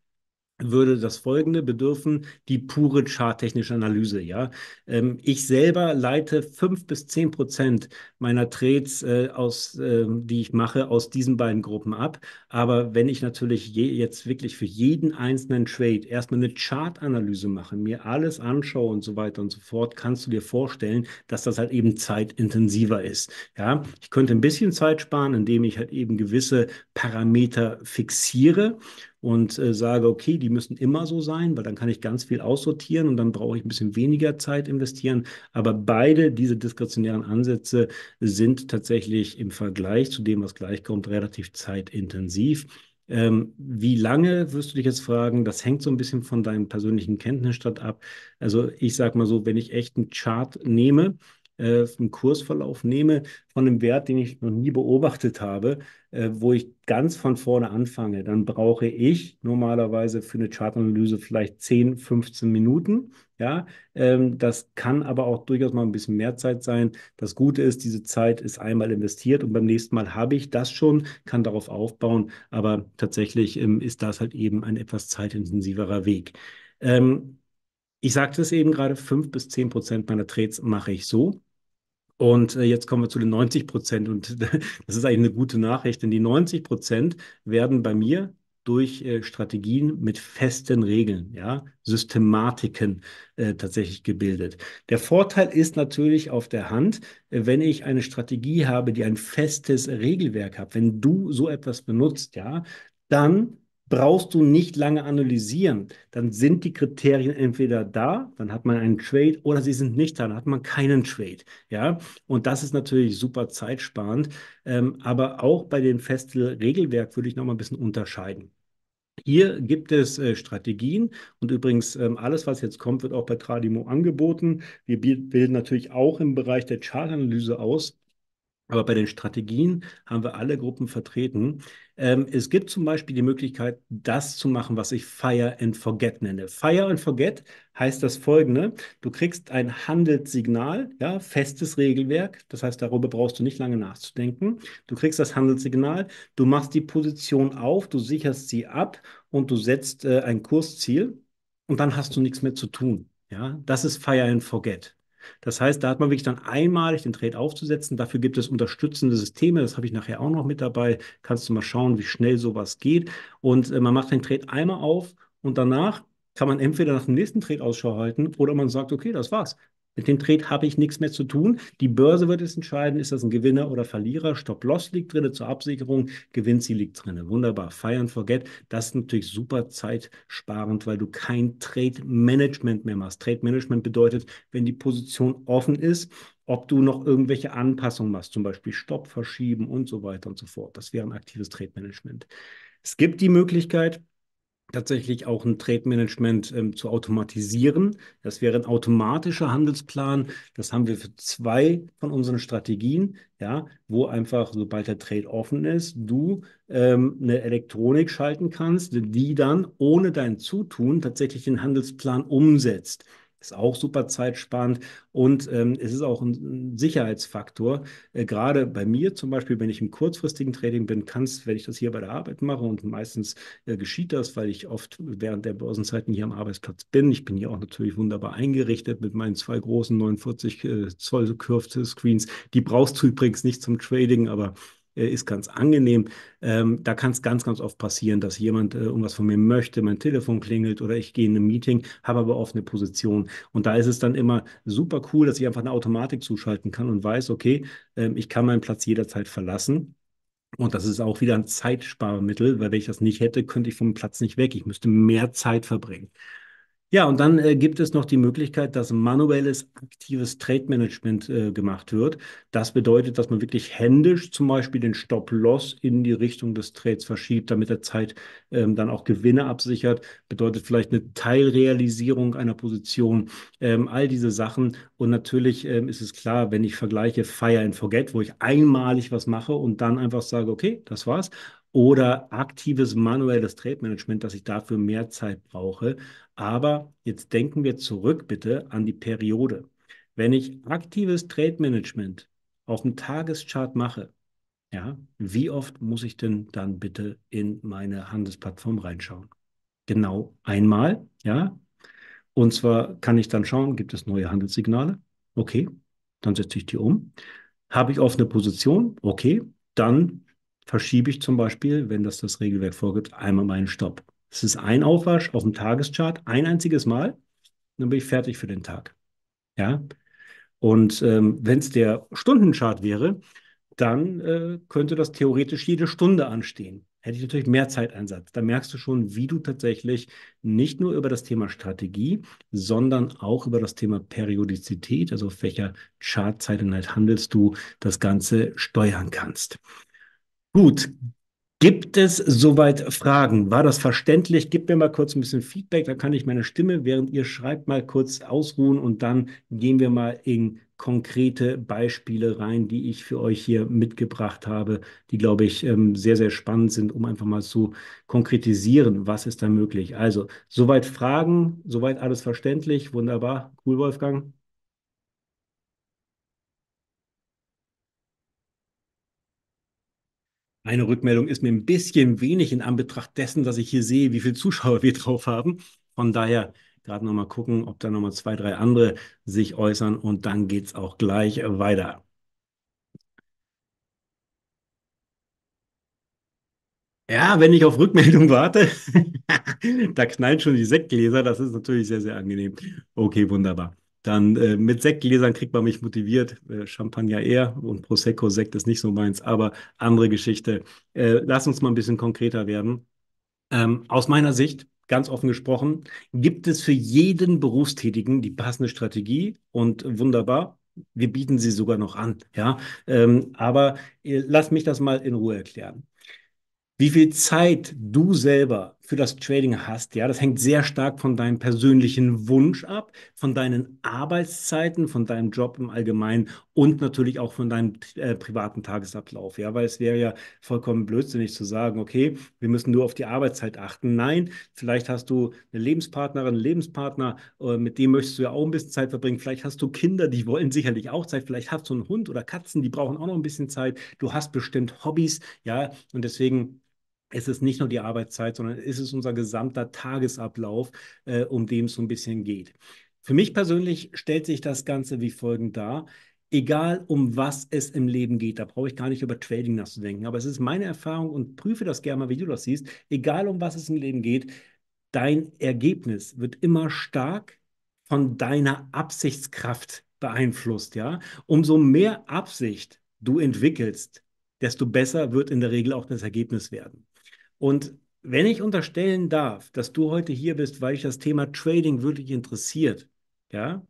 würde das Folgende bedürfen, die pure charttechnische Analyse. Ja? Ähm, ich selber leite fünf bis zehn Prozent meiner Trades, äh, aus, äh, die ich mache, aus diesen beiden Gruppen ab. Aber wenn ich natürlich je, jetzt wirklich für jeden einzelnen Trade erstmal eine Chartanalyse mache, mir alles anschaue und so weiter und so fort, kannst du dir vorstellen, dass das halt eben zeitintensiver ist. Ja? Ich könnte ein bisschen Zeit sparen, indem ich halt eben gewisse Parameter fixiere und äh, sage, okay, die müssen immer so sein, weil dann kann ich ganz viel aussortieren und dann brauche ich ein bisschen weniger Zeit investieren. Aber beide diese diskretionären Ansätze sind tatsächlich im Vergleich zu dem, was gleich kommt, relativ zeitintensiv ähm, wie lange wirst du dich jetzt fragen? Das hängt so ein bisschen von deinem persönlichen Kenntnisstand ab. Also ich sage mal so, wenn ich echt einen Chart nehme äh, einen Kursverlauf nehme von einem Wert, den ich noch nie beobachtet habe, äh, wo ich ganz von vorne anfange, dann brauche ich normalerweise für eine Chartanalyse vielleicht 10, 15 Minuten. Ja, ähm, das kann aber auch durchaus mal ein bisschen mehr Zeit sein. Das Gute ist, diese Zeit ist einmal investiert und beim nächsten Mal habe ich das schon, kann darauf aufbauen. Aber tatsächlich ähm, ist das halt eben ein etwas zeitintensiverer Weg. Ähm, ich sagte es eben gerade, fünf bis zehn Prozent meiner Trades mache ich so. Und äh, jetzt kommen wir zu den 90 Prozent. Und das ist eigentlich eine gute Nachricht, denn die 90 Prozent werden bei mir durch äh, Strategien mit festen Regeln, ja, Systematiken äh, tatsächlich gebildet. Der Vorteil ist natürlich auf der Hand, wenn ich eine Strategie habe, die ein festes Regelwerk hat, wenn du so etwas benutzt, ja, dann brauchst du nicht lange analysieren. Dann sind die Kriterien entweder da, dann hat man einen Trade, oder sie sind nicht da, dann hat man keinen Trade. Ja, und das ist natürlich super zeitsparend. Ähm, aber auch bei dem Festel-Regelwerk würde ich noch mal ein bisschen unterscheiden. Hier gibt es äh, Strategien und übrigens ähm, alles, was jetzt kommt, wird auch bei Tradimo angeboten. Wir bilden natürlich auch im Bereich der Chartanalyse aus. Aber bei den Strategien haben wir alle Gruppen vertreten. Ähm, es gibt zum Beispiel die Möglichkeit, das zu machen, was ich Fire and Forget nenne. Fire and Forget heißt das folgende. Du kriegst ein Handelssignal, ja, festes Regelwerk. Das heißt, darüber brauchst du nicht lange nachzudenken. Du kriegst das Handelssignal, du machst die Position auf, du sicherst sie ab und du setzt äh, ein Kursziel und dann hast du nichts mehr zu tun. Ja, das ist Fire and Forget. Das heißt, da hat man wirklich dann einmalig den Trade aufzusetzen. Dafür gibt es unterstützende Systeme. Das habe ich nachher auch noch mit dabei. Kannst du mal schauen, wie schnell sowas geht. Und äh, man macht den Trade einmal auf und danach kann man entweder nach dem nächsten Trade Ausschau halten oder man sagt, okay, das war's. Mit dem Trade habe ich nichts mehr zu tun. Die Börse wird es entscheiden, ist das ein Gewinner oder Verlierer. Stop-Loss liegt drin zur Absicherung, Gewinnziel liegt drin. Wunderbar. Fire and forget. Das ist natürlich super zeitsparend, weil du kein Trade-Management mehr machst. Trade-Management bedeutet, wenn die Position offen ist, ob du noch irgendwelche Anpassungen machst, zum Beispiel Stopp verschieben und so weiter und so fort. Das wäre ein aktives Trade-Management. Es gibt die Möglichkeit, tatsächlich auch ein Trade-Management ähm, zu automatisieren. Das wäre ein automatischer Handelsplan. Das haben wir für zwei von unseren Strategien, ja, wo einfach, sobald der Trade offen ist, du ähm, eine Elektronik schalten kannst, die dann ohne dein Zutun tatsächlich den Handelsplan umsetzt. Ist auch super zeitsparend und ähm, es ist auch ein Sicherheitsfaktor. Äh, gerade bei mir zum Beispiel, wenn ich im kurzfristigen Trading bin, kann es, wenn ich das hier bei der Arbeit mache und meistens äh, geschieht das, weil ich oft während der Börsenzeiten hier am Arbeitsplatz bin. Ich bin hier auch natürlich wunderbar eingerichtet mit meinen zwei großen 49 äh, Zoll Curved Screens. Die brauchst du übrigens nicht zum Trading, aber äh, ist ganz angenehm. Ähm, da kann es ganz, ganz oft passieren, dass jemand äh, irgendwas von mir möchte, mein Telefon klingelt oder ich gehe in ein Meeting, habe aber oft eine Position. Und da ist es dann immer super cool, dass ich einfach eine Automatik zuschalten kann und weiß, okay, ähm, ich kann meinen Platz jederzeit verlassen. Und das ist auch wieder ein Zeitsparmittel, weil wenn ich das nicht hätte, könnte ich vom Platz nicht weg. Ich müsste mehr Zeit verbringen. Ja, und dann äh, gibt es noch die Möglichkeit, dass manuelles aktives Trade Management äh, gemacht wird. Das bedeutet, dass man wirklich händisch zum Beispiel den Stop-Loss in die Richtung des Trades verschiebt, damit er Zeit ähm, dann auch Gewinne absichert. Bedeutet vielleicht eine Teilrealisierung einer Position, ähm, all diese Sachen. Und natürlich ähm, ist es klar, wenn ich vergleiche Fire and Forget, wo ich einmalig was mache und dann einfach sage, okay, das war's oder aktives manuelles Trade-Management, dass ich dafür mehr Zeit brauche. Aber jetzt denken wir zurück bitte an die Periode. Wenn ich aktives Trade-Management auf dem Tageschart mache, ja, wie oft muss ich denn dann bitte in meine Handelsplattform reinschauen? Genau einmal, ja. Und zwar kann ich dann schauen, gibt es neue Handelssignale? Okay, dann setze ich die um. Habe ich offene Position? Okay, dann verschiebe ich zum Beispiel, wenn das das Regelwerk vorgibt, einmal meinen Stopp. Es ist ein Aufwasch auf dem Tageschart, ein einziges Mal, dann bin ich fertig für den Tag. Ja. Und ähm, wenn es der Stundenchart wäre, dann äh, könnte das theoretisch jede Stunde anstehen. Hätte ich natürlich mehr Zeiteinsatz. Da merkst du schon, wie du tatsächlich nicht nur über das Thema Strategie, sondern auch über das Thema Periodizität, also auf welcher Chartzeiteinheit handelst du, das Ganze steuern kannst. Gut. Gibt es soweit Fragen? War das verständlich? Gib mir mal kurz ein bisschen Feedback, da kann ich meine Stimme, während ihr schreibt, mal kurz ausruhen und dann gehen wir mal in konkrete Beispiele rein, die ich für euch hier mitgebracht habe, die, glaube ich, ähm, sehr, sehr spannend sind, um einfach mal zu konkretisieren, was ist da möglich. Also, soweit Fragen, soweit alles verständlich. Wunderbar. Cool, Wolfgang. Eine Rückmeldung ist mir ein bisschen wenig in Anbetracht dessen, dass ich hier sehe, wie viele Zuschauer wir drauf haben. Von daher gerade nochmal gucken, ob da nochmal zwei, drei andere sich äußern und dann geht es auch gleich weiter. Ja, wenn ich auf Rückmeldung warte, da knallen schon die Sektgläser. Das ist natürlich sehr, sehr angenehm. Okay, wunderbar. Dann äh, mit Sektgläsern kriegt man mich motiviert. Äh, Champagner eher und Prosecco-Sekt ist nicht so meins, aber andere Geschichte. Äh, lass uns mal ein bisschen konkreter werden. Ähm, aus meiner Sicht, ganz offen gesprochen, gibt es für jeden Berufstätigen die passende Strategie und wunderbar. Wir bieten sie sogar noch an, ja. Ähm, aber äh, lass mich das mal in Ruhe erklären. Wie viel Zeit du selber für das Trading hast, ja, das hängt sehr stark von deinem persönlichen Wunsch ab, von deinen Arbeitszeiten, von deinem Job im Allgemeinen und natürlich auch von deinem äh, privaten Tagesablauf, ja, weil es wäre ja vollkommen blödsinnig zu sagen, okay, wir müssen nur auf die Arbeitszeit achten. Nein, vielleicht hast du eine Lebenspartnerin, einen Lebenspartner, äh, mit dem möchtest du ja auch ein bisschen Zeit verbringen. Vielleicht hast du Kinder, die wollen sicherlich auch Zeit. Vielleicht hast du einen Hund oder Katzen, die brauchen auch noch ein bisschen Zeit. Du hast bestimmt Hobbys, ja, und deswegen es ist nicht nur die Arbeitszeit, sondern es ist unser gesamter Tagesablauf, äh, um den es so ein bisschen geht. Für mich persönlich stellt sich das Ganze wie folgend dar. Egal um was es im Leben geht, da brauche ich gar nicht über Trading nachzudenken. Aber es ist meine Erfahrung und prüfe das gerne mal, wie du das siehst. Egal um was es im Leben geht, dein Ergebnis wird immer stark von deiner Absichtskraft beeinflusst. Ja? Umso mehr Absicht du entwickelst, desto besser wird in der Regel auch das Ergebnis werden. Und wenn ich unterstellen darf, dass du heute hier bist, weil dich das Thema Trading wirklich interessiert, ja,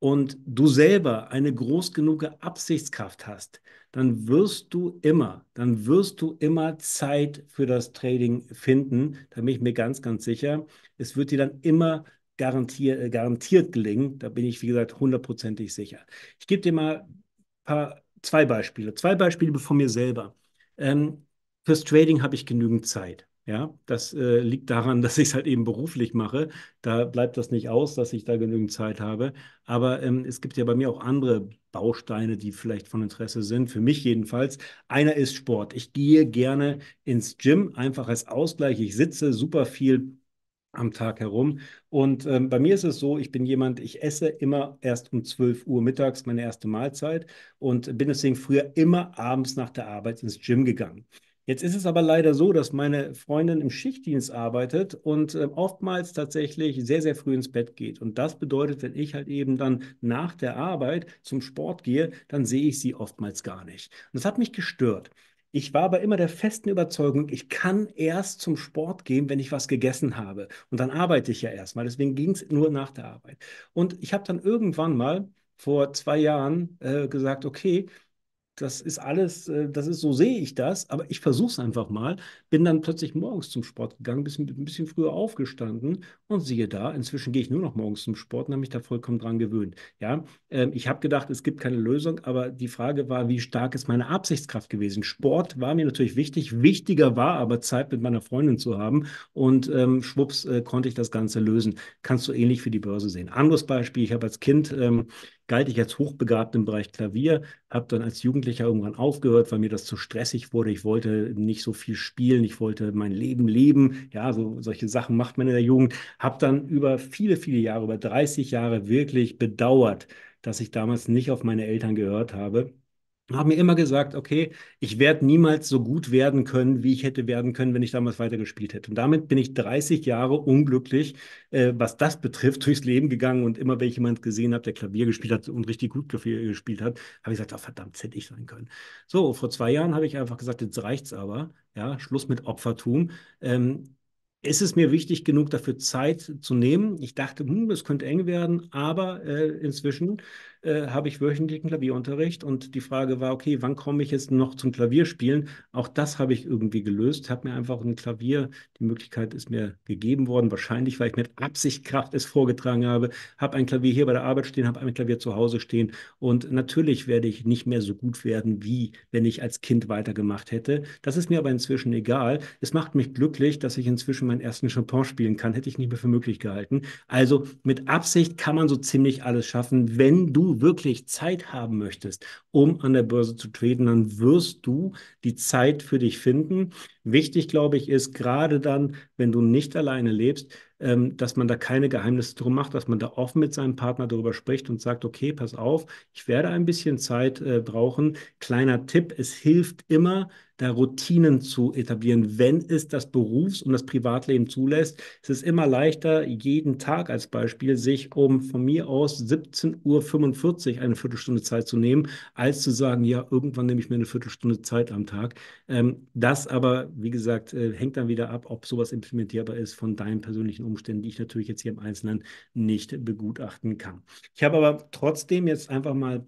und du selber eine groß genug Absichtskraft hast, dann wirst du immer, dann wirst du immer Zeit für das Trading finden. Da bin ich mir ganz, ganz sicher. Es wird dir dann immer garantier, äh, garantiert gelingen. Da bin ich, wie gesagt, hundertprozentig sicher. Ich gebe dir mal paar, zwei Beispiele. Zwei Beispiele von mir selber. Ähm, Fürs Trading habe ich genügend Zeit. Ja, das äh, liegt daran, dass ich es halt eben beruflich mache. Da bleibt das nicht aus, dass ich da genügend Zeit habe. Aber ähm, es gibt ja bei mir auch andere Bausteine, die vielleicht von Interesse sind, für mich jedenfalls. Einer ist Sport. Ich gehe gerne ins Gym, einfach als Ausgleich. Ich sitze super viel am Tag herum. Und ähm, bei mir ist es so, ich bin jemand, ich esse immer erst um 12 Uhr mittags meine erste Mahlzeit und bin deswegen früher immer abends nach der Arbeit ins Gym gegangen. Jetzt ist es aber leider so, dass meine Freundin im Schichtdienst arbeitet und äh, oftmals tatsächlich sehr, sehr früh ins Bett geht. Und das bedeutet, wenn ich halt eben dann nach der Arbeit zum Sport gehe, dann sehe ich sie oftmals gar nicht. Und das hat mich gestört. Ich war aber immer der festen Überzeugung, ich kann erst zum Sport gehen, wenn ich was gegessen habe. Und dann arbeite ich ja erstmal. Deswegen ging es nur nach der Arbeit. Und ich habe dann irgendwann mal vor zwei Jahren äh, gesagt, okay, das ist alles, äh, das ist so sehe ich das, aber ich versuche es einfach mal. Bin dann plötzlich morgens zum Sport gegangen, bin ein bisschen früher aufgestanden und siehe da, inzwischen gehe ich nur noch morgens zum Sport und habe mich da vollkommen dran gewöhnt. Ja, ähm, ich habe gedacht, es gibt keine Lösung, aber die Frage war, wie stark ist meine Absichtskraft gewesen? Sport war mir natürlich wichtig, wichtiger war aber Zeit mit meiner Freundin zu haben und ähm, schwupps äh, konnte ich das Ganze lösen. Kannst du ähnlich für die Börse sehen. Anderes Beispiel, ich habe als Kind ähm, galt ich als hochbegabt im Bereich Klavier, habe dann als Jugendlicher irgendwann aufgehört, weil mir das zu stressig wurde. Ich wollte nicht so viel spielen spielen, ich wollte mein Leben leben. Ja, so solche Sachen macht man in der Jugend. Habe dann über viele, viele Jahre, über 30 Jahre wirklich bedauert, dass ich damals nicht auf meine Eltern gehört habe habe mir immer gesagt, okay, ich werde niemals so gut werden können, wie ich hätte werden können, wenn ich damals weitergespielt hätte. Und damit bin ich 30 Jahre unglücklich, äh, was das betrifft, durchs Leben gegangen. Und immer wenn ich jemanden gesehen habe, der Klavier gespielt hat und richtig gut Klavier gespielt hat, habe ich gesagt, oh, verdammt, hätte ich sein können. So, vor zwei Jahren habe ich einfach gesagt, jetzt reicht's aber. Ja, Schluss mit Opfertum. Ähm, ist es mir wichtig genug, dafür Zeit zu nehmen? Ich dachte, hm, könnte eng werden, aber äh, inzwischen äh, habe ich wöchentlichen Klavierunterricht und die Frage war, okay, wann komme ich jetzt noch zum Klavierspielen? Auch das habe ich irgendwie gelöst, habe mir einfach ein Klavier, die Möglichkeit ist mir gegeben worden, wahrscheinlich, weil ich mit Absicht Kraft es vorgetragen habe, habe ein Klavier hier bei der Arbeit stehen, habe ein Klavier zu Hause stehen und natürlich werde ich nicht mehr so gut werden, wie wenn ich als Kind weitergemacht hätte. Das ist mir aber inzwischen egal. Es macht mich glücklich, dass ich inzwischen meinen ersten Chopin spielen kann, hätte ich nicht mehr für möglich gehalten. Also mit Absicht kann man so ziemlich alles schaffen, wenn du du wirklich Zeit haben möchtest, um an der Börse zu treten, dann wirst du die Zeit für dich finden. Wichtig, glaube ich, ist gerade dann, wenn du nicht alleine lebst, ähm, dass man da keine Geheimnisse drum macht, dass man da offen mit seinem Partner darüber spricht und sagt, okay, pass auf, ich werde ein bisschen Zeit äh, brauchen. Kleiner Tipp, es hilft immer, da Routinen zu etablieren, wenn es das Berufs- und das Privatleben zulässt. Es ist immer leichter, jeden Tag als Beispiel sich um von mir aus 17.45 Uhr eine Viertelstunde Zeit zu nehmen, als zu sagen, ja, irgendwann nehme ich mir eine Viertelstunde Zeit am Tag. Ähm, das aber, wie gesagt, äh, hängt dann wieder ab, ob sowas implementierbar ist von deinen persönlichen Umständen, die ich natürlich jetzt hier im Einzelnen nicht begutachten kann. Ich habe aber trotzdem jetzt einfach mal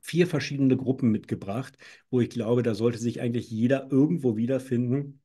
vier verschiedene Gruppen mitgebracht, wo ich glaube, da sollte sich eigentlich jeder irgendwo wiederfinden.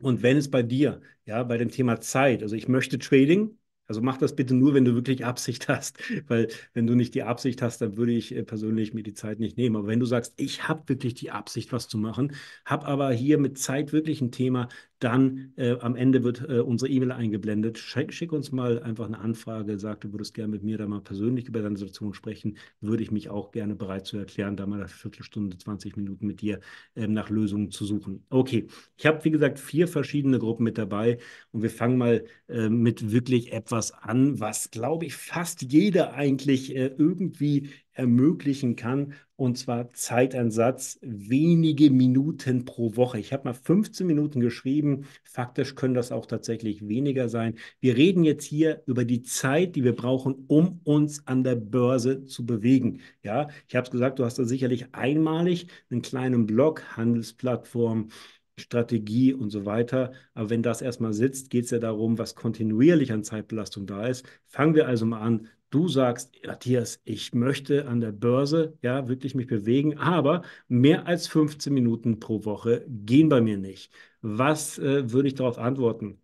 Und wenn es bei dir, ja, bei dem Thema Zeit, also ich möchte Trading, also mach das bitte nur, wenn du wirklich Absicht hast, weil wenn du nicht die Absicht hast, dann würde ich äh, persönlich mir die Zeit nicht nehmen. Aber wenn du sagst, ich habe wirklich die Absicht, was zu machen, habe aber hier mit Zeit wirklich ein Thema, dann äh, am Ende wird äh, unsere E-Mail eingeblendet. Schick, schick, uns mal einfach eine Anfrage, sag, du würdest gerne mit mir da mal persönlich über deine Situation sprechen, würde ich mich auch gerne bereit zu erklären, da mal eine Viertelstunde, 20 Minuten mit dir ähm, nach Lösungen zu suchen. Okay, ich habe, wie gesagt, vier verschiedene Gruppen mit dabei und wir fangen mal äh, mit wirklich etwas an, was, glaube ich, fast jeder eigentlich äh, irgendwie ermöglichen kann und zwar Zeiteinsatz wenige Minuten pro Woche. Ich habe mal 15 Minuten geschrieben, faktisch können das auch tatsächlich weniger sein. Wir reden jetzt hier über die Zeit, die wir brauchen, um uns an der Börse zu bewegen. Ja, ich habe es gesagt, du hast da sicherlich einmalig einen kleinen Blog, Handelsplattform, Strategie und so weiter. Aber wenn das erstmal sitzt, geht es ja darum, was kontinuierlich an Zeitbelastung da ist. Fangen wir also mal an du sagst, Matthias, ich möchte an der Börse ja wirklich mich bewegen, aber mehr als 15 Minuten pro Woche gehen bei mir nicht. Was äh, würde ich darauf antworten?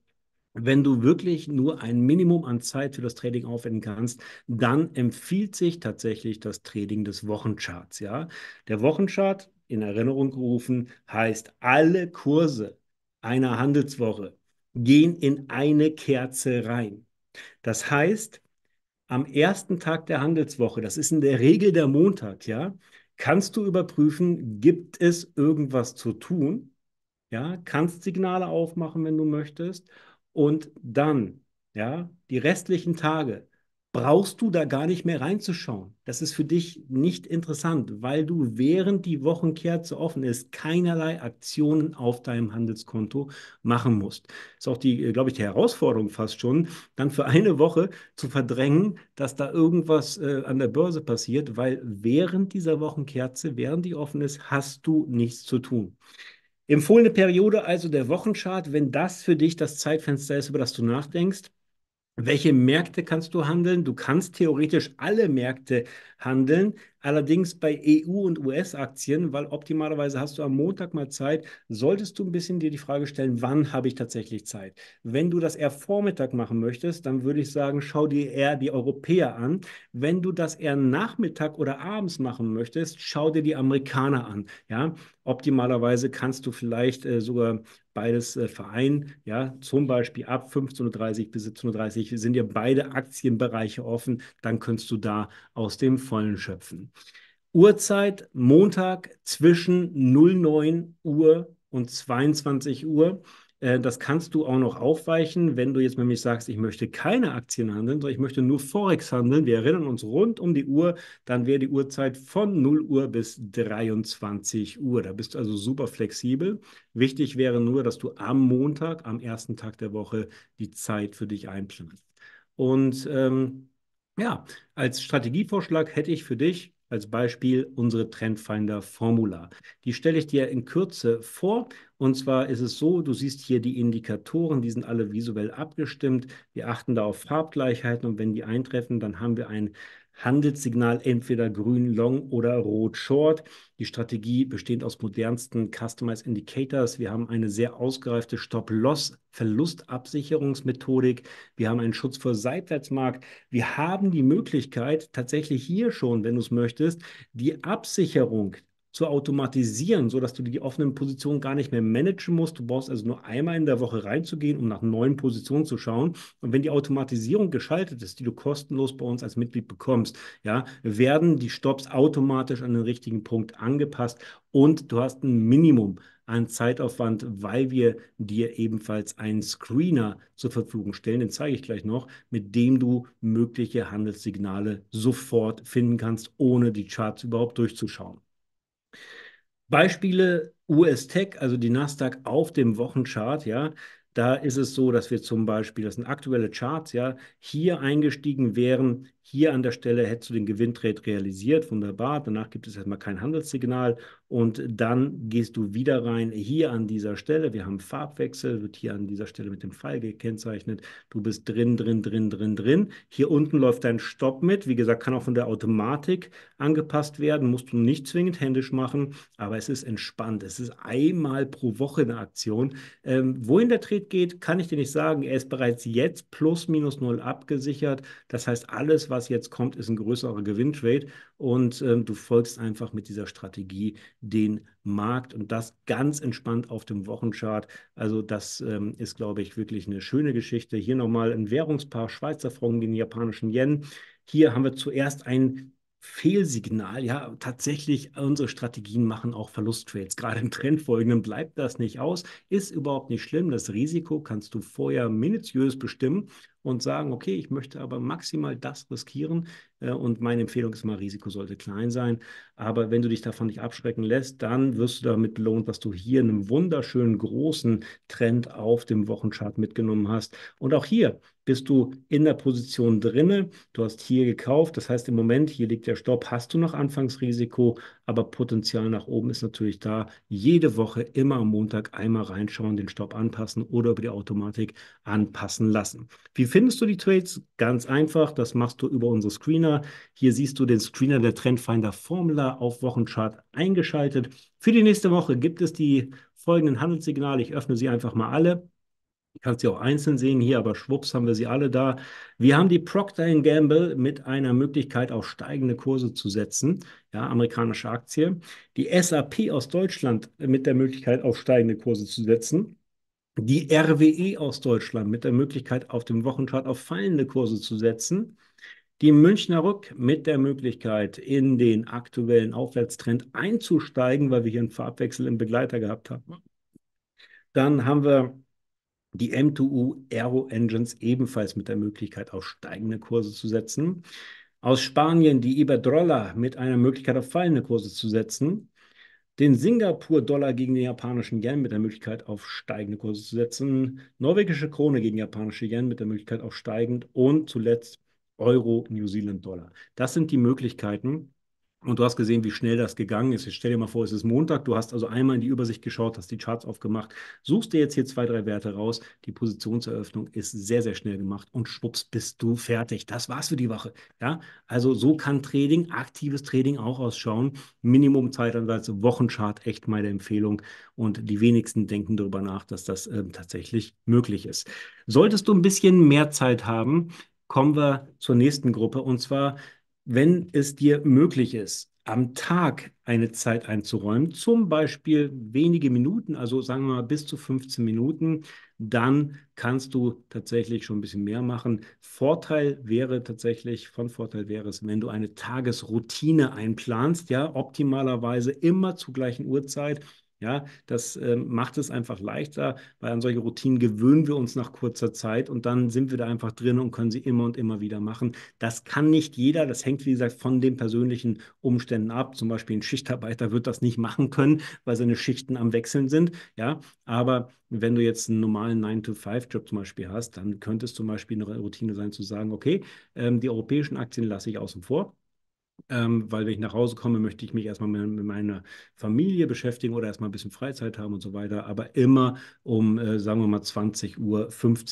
Wenn du wirklich nur ein Minimum an Zeit für das Trading aufwenden kannst, dann empfiehlt sich tatsächlich das Trading des Wochencharts. Ja? Der Wochenchart, in Erinnerung gerufen, heißt, alle Kurse einer Handelswoche gehen in eine Kerze rein. Das heißt, am ersten Tag der Handelswoche, das ist in der Regel der Montag, ja, kannst du überprüfen, gibt es irgendwas zu tun? Ja, kannst Signale aufmachen, wenn du möchtest. Und dann, ja, die restlichen Tage brauchst du da gar nicht mehr reinzuschauen. Das ist für dich nicht interessant, weil du während die Wochenkerze offen ist, keinerlei Aktionen auf deinem Handelskonto machen musst. Ist auch die, äh, glaube ich, die Herausforderung fast schon, dann für eine Woche zu verdrängen, dass da irgendwas äh, an der Börse passiert, weil während dieser Wochenkerze, während die offen ist, hast du nichts zu tun. Empfohlene Periode, also der Wochenchart, wenn das für dich das Zeitfenster ist, über das du nachdenkst, welche Märkte kannst du handeln? Du kannst theoretisch alle Märkte handeln, Allerdings bei EU- und US-Aktien, weil optimalerweise hast du am Montag mal Zeit, solltest du ein bisschen dir die Frage stellen, wann habe ich tatsächlich Zeit? Wenn du das eher Vormittag machen möchtest, dann würde ich sagen, schau dir eher die Europäer an. Wenn du das eher Nachmittag oder abends machen möchtest, schau dir die Amerikaner an. Ja, optimalerweise kannst du vielleicht äh, sogar beides äh, vereinen. Ja, zum Beispiel ab 15.30 Uhr bis 17.30 Uhr sind ja beide Aktienbereiche offen. Dann könntest du da aus dem Vollen schöpfen. Uhrzeit Montag zwischen 09 Uhr und 22 Uhr. Äh, das kannst du auch noch aufweichen, wenn du jetzt nämlich sagst, ich möchte keine Aktien handeln, sondern ich möchte nur Forex handeln. Wir erinnern uns rund um die Uhr, dann wäre die Uhrzeit von 0 Uhr bis 23 Uhr. Da bist du also super flexibel. Wichtig wäre nur, dass du am Montag, am ersten Tag der Woche, die Zeit für dich einplanst. Und ähm, ja, als Strategievorschlag hätte ich für dich als Beispiel unsere Trendfinder Formula. Die stelle ich dir in Kürze vor. Und zwar ist es so, du siehst hier die Indikatoren, die sind alle visuell abgestimmt. Wir achten da auf Farbgleichheiten und wenn die eintreffen, dann haben wir ein Handelssignal entweder grün long oder rot short. Die Strategie besteht aus modernsten Customized Indicators. Wir haben eine sehr ausgereifte Stop-Loss-Verlustabsicherungsmethodik. Wir haben einen Schutz vor Seitwärtsmarkt. Wir haben die Möglichkeit, tatsächlich hier schon, wenn du es möchtest, die Absicherung zu automatisieren, sodass du die offenen Positionen gar nicht mehr managen musst. Du brauchst also nur einmal in der Woche reinzugehen, um nach neuen Positionen zu schauen. Und wenn die Automatisierung geschaltet ist, die du kostenlos bei uns als Mitglied bekommst, ja, werden die Stops automatisch an den richtigen Punkt angepasst und du hast ein Minimum an Zeitaufwand, weil wir dir ebenfalls einen Screener zur Verfügung stellen. Den zeige ich gleich noch, mit dem du mögliche Handelssignale sofort finden kannst, ohne die Charts überhaupt durchzuschauen. Beispiele US Tech, also die Nasdaq auf dem Wochenchart, ja, da ist es so, dass wir zum Beispiel, das sind aktuelle Charts, ja, hier eingestiegen wären hier an der Stelle hättest du den Gewinntrade realisiert, wunderbar. Danach gibt es erstmal kein Handelssignal und dann gehst du wieder rein. Hier an dieser Stelle, wir haben Farbwechsel, wird hier an dieser Stelle mit dem Pfeil gekennzeichnet. Du bist drin, drin, drin, drin, drin. Hier unten läuft dein Stopp mit. Wie gesagt, kann auch von der Automatik angepasst werden, musst du nicht zwingend händisch machen, aber es ist entspannt. Es ist einmal pro Woche eine Aktion. Ähm, wohin der Trade geht, kann ich dir nicht sagen. Er ist bereits jetzt plus minus null abgesichert. Das heißt, alles, was was jetzt kommt, ist ein größerer Gewinntrade und ähm, du folgst einfach mit dieser Strategie den Markt und das ganz entspannt auf dem Wochenchart. Also das ähm, ist, glaube ich, wirklich eine schöne Geschichte. Hier nochmal ein Währungspaar Schweizer Franken gegen japanischen Yen. Hier haben wir zuerst ein Fehlsignal, ja, tatsächlich unsere Strategien machen auch Verlusttrades. Gerade im Trendfolgenden bleibt das nicht aus, ist überhaupt nicht schlimm. Das Risiko kannst du vorher minutiös bestimmen und sagen, okay, ich möchte aber maximal das riskieren. Äh, und meine Empfehlung ist mal, Risiko sollte klein sein. Aber wenn du dich davon nicht abschrecken lässt, dann wirst du damit belohnt, dass du hier einen wunderschönen großen Trend auf dem Wochenchart mitgenommen hast. Und auch hier bist du in der Position drinne. Du hast hier gekauft, das heißt im Moment, hier liegt der Stopp, hast du noch Anfangsrisiko, aber Potenzial nach oben ist natürlich da. Jede Woche immer am Montag einmal reinschauen, den Stopp anpassen oder über die Automatik anpassen lassen. Wie findest du die Trades? Ganz einfach, das machst du über unsere Screener. Hier siehst du den Screener der Trendfinder Formula auf Wochenchart eingeschaltet. Für die nächste Woche gibt es die folgenden Handelssignale. Ich öffne sie einfach mal alle. Ich kann sie auch einzeln sehen hier, aber schwupps haben wir sie alle da. Wir haben die Procter Gamble mit einer Möglichkeit, auf steigende Kurse zu setzen. Ja, amerikanische Aktie. Die SAP aus Deutschland mit der Möglichkeit, auf steigende Kurse zu setzen. Die RWE aus Deutschland mit der Möglichkeit, auf dem Wochenchart auf fallende Kurse zu setzen. Die Münchner Rück mit der Möglichkeit, in den aktuellen Aufwärtstrend einzusteigen, weil wir hier einen Farbwechsel im Begleiter gehabt haben. Dann haben wir die M2U Aero Engines ebenfalls mit der Möglichkeit auf steigende Kurse zu setzen. Aus Spanien die Iberdrola mit einer Möglichkeit auf fallende Kurse zu setzen. Den Singapur-Dollar gegen den japanischen Yen mit der Möglichkeit auf steigende Kurse zu setzen. Norwegische Krone gegen japanische Yen mit der Möglichkeit auf steigend. Und zuletzt Euro, New Zealand Dollar. Das sind die Möglichkeiten, und du hast gesehen, wie schnell das gegangen ist. Ich stell dir mal vor, es ist Montag. Du hast also einmal in die Übersicht geschaut, hast die Charts aufgemacht, suchst dir jetzt hier zwei, drei Werte raus. Die Positionseröffnung ist sehr, sehr schnell gemacht und schwupps bist du fertig. Das war's für die Woche. Ja, also so kann Trading, aktives Trading auch ausschauen. Minimum Zeitansatz, Wochenchart, echt meine Empfehlung. Und die wenigsten denken darüber nach, dass das äh, tatsächlich möglich ist. Solltest du ein bisschen mehr Zeit haben, kommen wir zur nächsten Gruppe und zwar wenn es dir möglich ist, am Tag eine Zeit einzuräumen, zum Beispiel wenige Minuten, also sagen wir mal bis zu 15 Minuten, dann kannst du tatsächlich schon ein bisschen mehr machen. Vorteil wäre tatsächlich, von Vorteil wäre es, wenn du eine Tagesroutine einplanst, ja, optimalerweise immer zur gleichen Uhrzeit ja, das äh, macht es einfach leichter, weil an solche Routinen gewöhnen wir uns nach kurzer Zeit und dann sind wir da einfach drin und können sie immer und immer wieder machen. Das kann nicht jeder. Das hängt, wie gesagt, von den persönlichen Umständen ab. Zum Beispiel ein Schichtarbeiter wird das nicht machen können, weil seine Schichten am Wechseln sind. Ja, aber wenn du jetzt einen normalen 9-to-5-Job zum Beispiel hast, dann könnte es zum Beispiel eine Routine sein, zu sagen, okay, ähm, die europäischen Aktien lasse ich außen vor ähm, weil wenn ich nach Hause komme, möchte ich mich erstmal mit, mit, meiner Familie beschäftigen oder erstmal ein bisschen Freizeit haben und so weiter. Aber immer um, äh, sagen wir mal, 20.15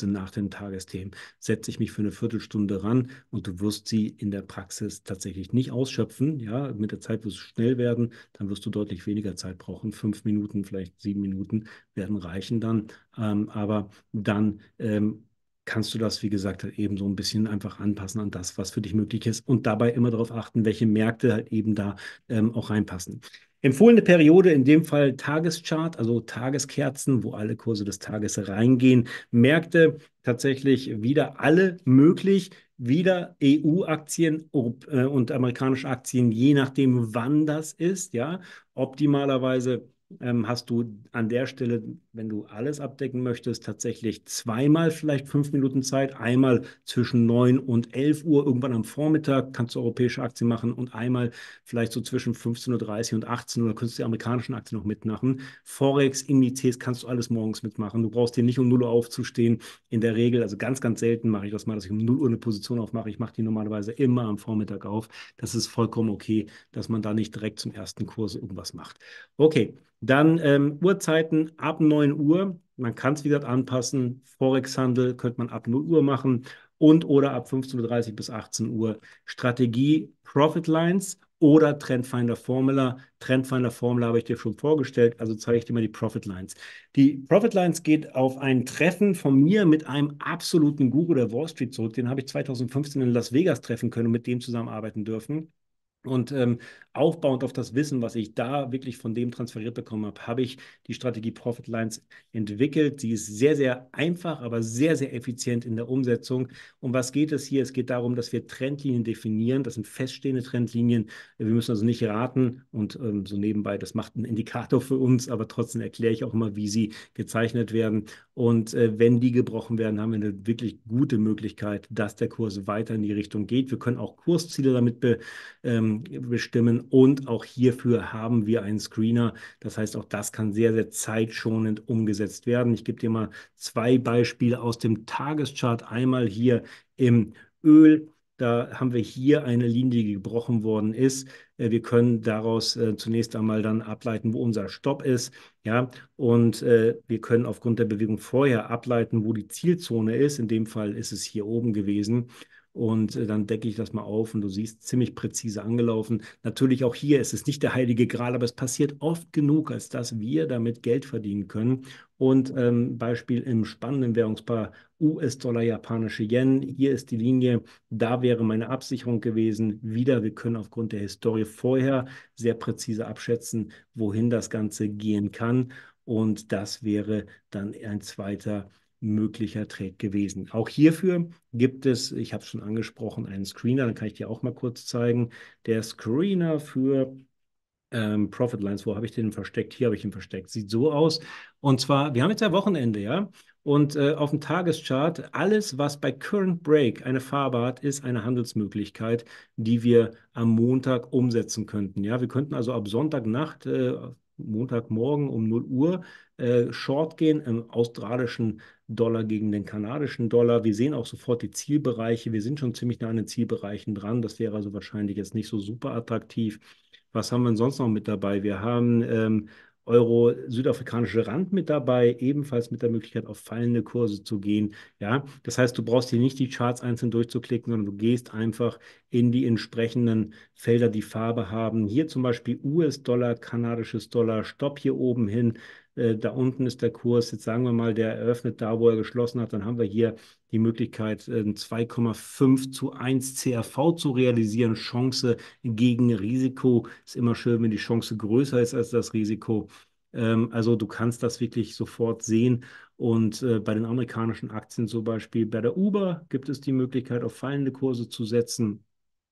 Uhr nach den Tagesthemen setze ich mich für eine Viertelstunde ran und du wirst sie in der Praxis tatsächlich nicht ausschöpfen. Ja, mit der Zeit wirst du schnell werden, dann wirst du deutlich weniger Zeit brauchen. Fünf Minuten, vielleicht sieben Minuten werden reichen dann. Ähm, aber dann ähm, kannst du das, wie gesagt, halt eben so ein bisschen einfach anpassen an das, was für dich möglich ist und dabei immer darauf achten, welche Märkte halt eben da ähm, auch reinpassen. Empfohlene Periode, in dem Fall Tageschart, also Tageskerzen, wo alle Kurse des Tages reingehen. Märkte tatsächlich wieder alle möglich wieder EU-Aktien äh, und amerikanische Aktien, je nachdem, wann das ist, ja, optimalerweise ähm, hast du an der Stelle, wenn du alles abdecken möchtest, tatsächlich zweimal vielleicht fünf Minuten Zeit. Einmal zwischen neun und elf Uhr, irgendwann am Vormittag kannst du europäische Aktien machen und einmal vielleicht so zwischen 15.30 Uhr und 18 Uhr, dann kannst du die amerikanischen Aktien noch mitmachen. Forex, Indizes kannst du alles morgens mitmachen. Du brauchst hier nicht um 0 Uhr aufzustehen. In der Regel, also ganz, ganz selten mache ich das mal, dass ich um 0 Uhr eine Position aufmache. Ich mache die normalerweise immer am Vormittag auf. Das ist vollkommen okay, dass man da nicht direkt zum ersten Kurs irgendwas macht. Okay, dann ähm, Uhrzeiten ab 9 Uhr. Man kann es, wie gesagt, anpassen. Forex-Handel könnte man ab 0 Uhr machen und oder ab 15.30 Uhr bis 18 Uhr. Strategie, Profit Lines oder Trendfinder Formula. Trendfinder Formula habe ich dir schon vorgestellt, also zeige ich dir mal die Profit Lines. Die Profit Lines geht auf ein Treffen von mir mit einem absoluten Guru der Wall Street zurück. Den habe ich 2015 in Las Vegas treffen können und mit dem zusammenarbeiten dürfen. Und ähm, aufbauend auf das Wissen, was ich da wirklich von dem transferiert bekommen habe, habe ich die Strategie Profit Lines entwickelt. Sie ist sehr, sehr einfach, aber sehr, sehr effizient in der Umsetzung. Um was geht es hier? Es geht darum, dass wir Trendlinien definieren. Das sind feststehende Trendlinien. Wir müssen also nicht raten und ähm, so nebenbei, das macht einen Indikator für uns, aber trotzdem erkläre ich auch immer, wie sie gezeichnet werden. Und äh, wenn die gebrochen werden, haben wir eine wirklich gute Möglichkeit, dass der Kurs weiter in die Richtung geht. Wir können auch Kursziele damit be, ähm, bestimmen. Und auch hierfür haben wir einen Screener. Das heißt, auch das kann sehr, sehr zeitschonend umgesetzt werden. Ich gebe dir mal zwei Beispiele aus dem Tageschart. Einmal hier im Öl. Da haben wir hier eine Linie, die gebrochen worden ist. Äh, wir können daraus äh, zunächst einmal dann ableiten, wo unser Stopp ist. Ja, und äh, wir können aufgrund der Bewegung vorher ableiten, wo die Zielzone ist. In dem Fall ist es hier oben gewesen und äh, dann decke ich das mal auf und du siehst ziemlich präzise angelaufen. Natürlich auch hier ist es nicht der heilige Gral, aber es passiert oft genug, als dass wir damit Geld verdienen können. Und ähm, Beispiel im spannenden Währungspaar US-Dollar, japanische Yen. Hier ist die Linie, da wäre meine Absicherung gewesen. Wieder, wir können aufgrund der Historie vorher sehr präzise abschätzen, wohin das Ganze gehen kann. Und das wäre dann ein zweiter möglicher Trade gewesen. Auch hierfür gibt es, ich habe es schon angesprochen, einen Screener, dann kann ich dir auch mal kurz zeigen. Der Screener für ähm, Profit Lines, wo habe ich den versteckt? Hier habe ich ihn versteckt. Sieht so aus. Und zwar, wir haben jetzt ja Wochenende, ja? Und äh, auf dem Tageschart, alles, was bei Current Break eine Farbe hat, ist eine Handelsmöglichkeit, die wir am Montag umsetzen könnten. Ja, wir könnten also ab Sonntagnacht, äh, Montagmorgen um 0 Uhr äh, Short gehen im australischen Dollar gegen den kanadischen Dollar. Wir sehen auch sofort die Zielbereiche. Wir sind schon ziemlich nah an den Zielbereichen dran. Das wäre also wahrscheinlich jetzt nicht so super attraktiv. Was haben wir sonst noch mit dabei? Wir haben ähm, Euro-südafrikanische Rand mit dabei, ebenfalls mit der Möglichkeit, auf fallende Kurse zu gehen. Ja, das heißt, du brauchst hier nicht die Charts einzeln durchzuklicken, sondern du gehst einfach in die entsprechenden Felder, die Farbe haben. Hier zum Beispiel US-Dollar, kanadisches Dollar, Stopp hier oben hin. Äh, da unten ist der Kurs, jetzt sagen wir mal, der eröffnet da, wo er geschlossen hat, dann haben wir hier die Möglichkeit, 2,5 ähm, zu 1 CRV zu realisieren. Chance gegen Risiko ist immer schön, wenn die Chance größer ist als das Risiko. Ähm, also du kannst das wirklich sofort sehen. Und äh, bei den amerikanischen Aktien zum Beispiel, bei der Uber gibt es die Möglichkeit, auf fallende Kurse zu setzen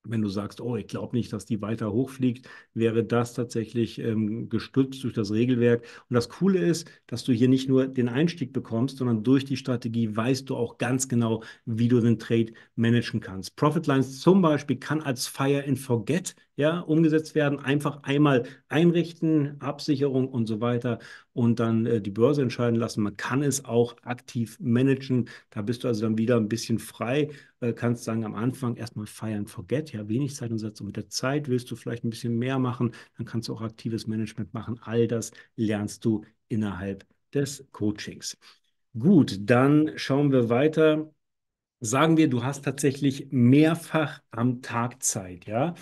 wenn du sagst, oh, ich glaube nicht, dass die weiter hochfliegt, wäre das tatsächlich ähm, gestützt durch das Regelwerk. Und das Coole ist, dass du hier nicht nur den Einstieg bekommst, sondern durch die Strategie weißt du auch ganz genau, wie du den Trade managen kannst. Profit Lines zum Beispiel kann als Fire and Forget ja, umgesetzt werden. Einfach einmal einrichten, Absicherung und so weiter und dann äh, die Börse entscheiden lassen. Man kann es auch aktiv managen. Da bist du also dann wieder ein bisschen frei. Äh, kannst sagen, am Anfang erstmal feiern, forget, ja, wenig Zeitumsatz und mit der Zeit willst du vielleicht ein bisschen mehr machen. Dann kannst du auch aktives Management machen. All das lernst du innerhalb des Coachings. Gut, dann schauen wir weiter. Sagen wir, du hast tatsächlich mehrfach am Tag Zeit, ja?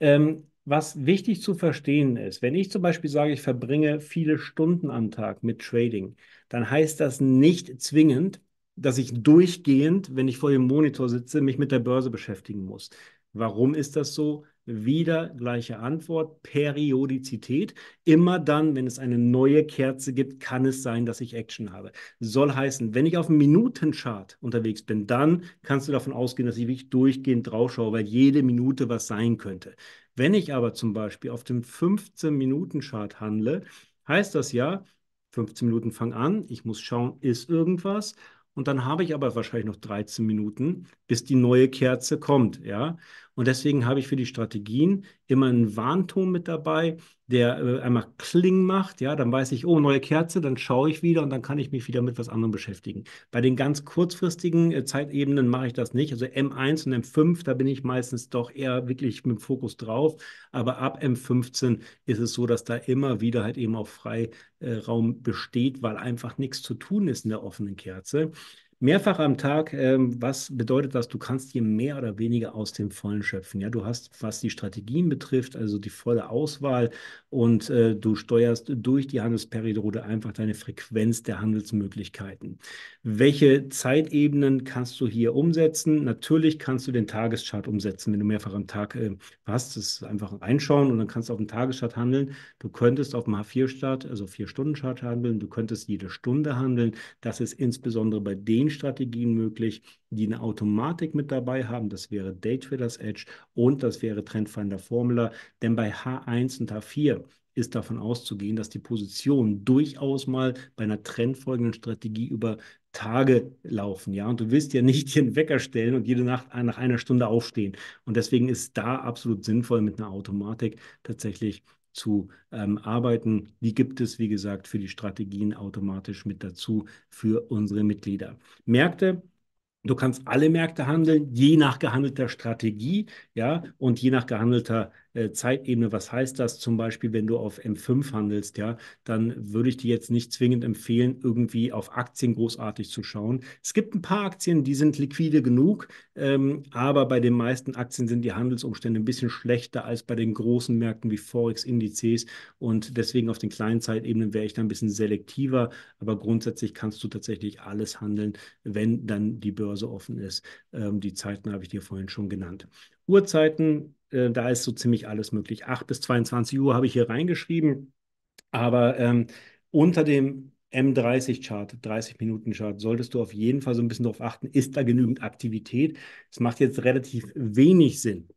Ähm, was wichtig zu verstehen ist, wenn ich zum Beispiel sage, ich verbringe viele Stunden am Tag mit Trading, dann heißt das nicht zwingend, dass ich durchgehend, wenn ich vor dem Monitor sitze, mich mit der Börse beschäftigen muss. Warum ist das so? wieder gleiche Antwort, Periodizität. Immer dann, wenn es eine neue Kerze gibt, kann es sein, dass ich Action habe. Soll heißen, wenn ich auf einem Minutenchart unterwegs bin, dann kannst du davon ausgehen, dass ich wirklich durchgehend draufschaue, weil jede Minute was sein könnte. Wenn ich aber zum Beispiel auf dem 15-Minuten-Chart handle, heißt das ja, 15 Minuten fangen an, ich muss schauen, ist irgendwas und dann habe ich aber wahrscheinlich noch 13 Minuten, bis die neue Kerze kommt, ja. Und deswegen habe ich für die Strategien immer einen Warnton mit dabei, der äh, einmal Kling macht. Ja, dann weiß ich, oh, neue Kerze, dann schaue ich wieder und dann kann ich mich wieder mit was anderem beschäftigen. Bei den ganz kurzfristigen äh, Zeitebenen mache ich das nicht. Also M1 und M5, da bin ich meistens doch eher wirklich mit dem Fokus drauf. Aber ab M15 ist es so, dass da immer wieder halt eben auch Freiraum besteht, weil einfach nichts zu tun ist in der offenen Kerze mehrfach am Tag, ähm, was bedeutet das? Du kannst hier mehr oder weniger aus dem Vollen schöpfen. Ja, du hast, was die Strategien betrifft, also die volle Auswahl, und äh, du steuerst durch die Handelsperiode einfach deine Frequenz der Handelsmöglichkeiten. Welche Zeitebenen kannst du hier umsetzen? Natürlich kannst du den Tageschart umsetzen, wenn du mehrfach am Tag äh, hast. Das ist einfach reinschauen und dann kannst du auf dem Tageschart handeln. Du könntest auf dem H4-Chart, also vier stunden chart handeln. Du könntest jede Stunde handeln. Das ist insbesondere bei den Strategien möglich, die eine Automatik mit dabei haben. Das wäre Daytraders Edge und das wäre Trendfinder Formula. Denn bei H1 und H4 ist davon auszugehen, dass die Positionen durchaus mal bei einer trendfolgenden Strategie über Tage laufen, ja. Und du willst ja nicht den Wecker stellen und jede Nacht nach einer Stunde aufstehen. Und deswegen ist da absolut sinnvoll, mit einer Automatik tatsächlich zu ähm, arbeiten. Die gibt es, wie gesagt, für die Strategien automatisch mit dazu für unsere Mitglieder. Märkte, Du kannst alle Märkte handeln, je nach gehandelter Strategie, ja, und je nach gehandelter äh, Zeitebene. Was heißt das zum Beispiel, wenn du auf M5 handelst, ja, dann würde ich dir jetzt nicht zwingend empfehlen, irgendwie auf Aktien großartig zu schauen. Es gibt ein paar Aktien, die sind liquide genug, ähm, aber bei den meisten Aktien sind die Handelsumstände ein bisschen schlechter als bei den großen Märkten wie Forex-Indizes und deswegen auf den kleinen Zeitebenen wäre ich da ein bisschen selektiver, aber grundsätzlich kannst du tatsächlich alles handeln, wenn dann die Börse offen ist. Ähm, die Zeiten habe ich dir vorhin schon genannt. Uhrzeiten äh, da ist so ziemlich alles möglich. 8 bis 22 Uhr habe ich hier reingeschrieben, aber ähm, unter dem M30-Chart, 30-Minuten-Chart, solltest du auf jeden Fall so ein bisschen darauf achten, ist da genügend Aktivität? Es macht jetzt relativ wenig Sinn,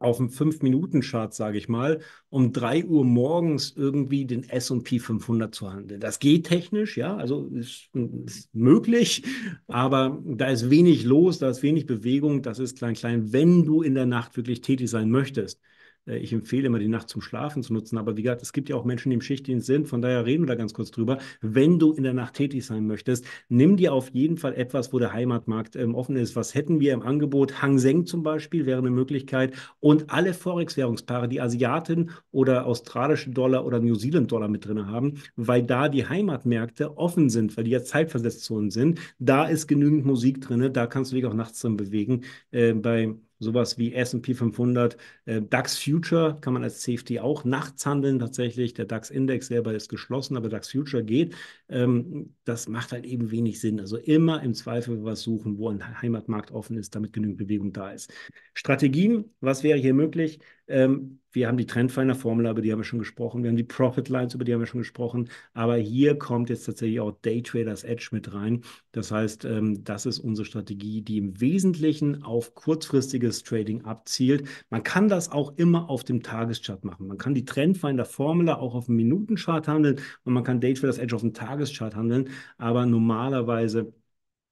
auf dem 5-Minuten-Chart, sage ich mal, um 3 Uhr morgens irgendwie den SP 500 zu handeln. Das geht technisch, ja, also ist, ist, möglich, aber da ist wenig los, da ist wenig Bewegung, das ist klein, klein, wenn du in der Nacht wirklich tätig sein möchtest. Äh, ich empfehle immer, die Nacht zum Schlafen zu nutzen. Aber wie gesagt, es gibt ja auch Menschen, die im Schichtdienst sind. Von daher reden wir da ganz kurz drüber. Wenn du in der Nacht tätig sein möchtest, nimm dir auf jeden Fall etwas, wo der Heimatmarkt ähm, offen ist. Was hätten wir im Angebot? Hang Seng zum Beispiel wäre eine Möglichkeit. Und alle Forex-Währungspaare, die Asiaten oder australische Dollar oder New Zealand Dollar mit drin haben, weil da die Heimatmärkte offen sind, weil die ja zeitversetzt sind. Da ist genügend Musik drin. Da kannst du dich auch nachts drin bewegen. Äh, bei sowas wie S&P 500, äh, DAX Future kann man als CFD auch nachts handeln tatsächlich. Der DAX Index selber ist geschlossen, aber DAX Future geht. Ähm, das macht halt eben wenig Sinn. Also immer im Zweifel was suchen, wo ein Heimatmarkt offen ist, damit genügend Bewegung da ist. Strategien, was wäre hier möglich? Ähm, wir haben die Trendfinder-Formel, über die haben wir schon gesprochen. Wir haben die Profit-Lines, über die haben wir schon gesprochen. Aber hier kommt jetzt tatsächlich auch Daytraders Edge mit rein. Das heißt, ähm, das ist unsere Strategie, die im Wesentlichen auf kurzfristiges Trading abzielt. Man kann das auch immer auf dem Tageschart machen. Man kann die Trendfinder-Formel auch auf dem Minutenchart handeln und man kann Daytraders Edge auf dem Tageschart handeln aber normalerweise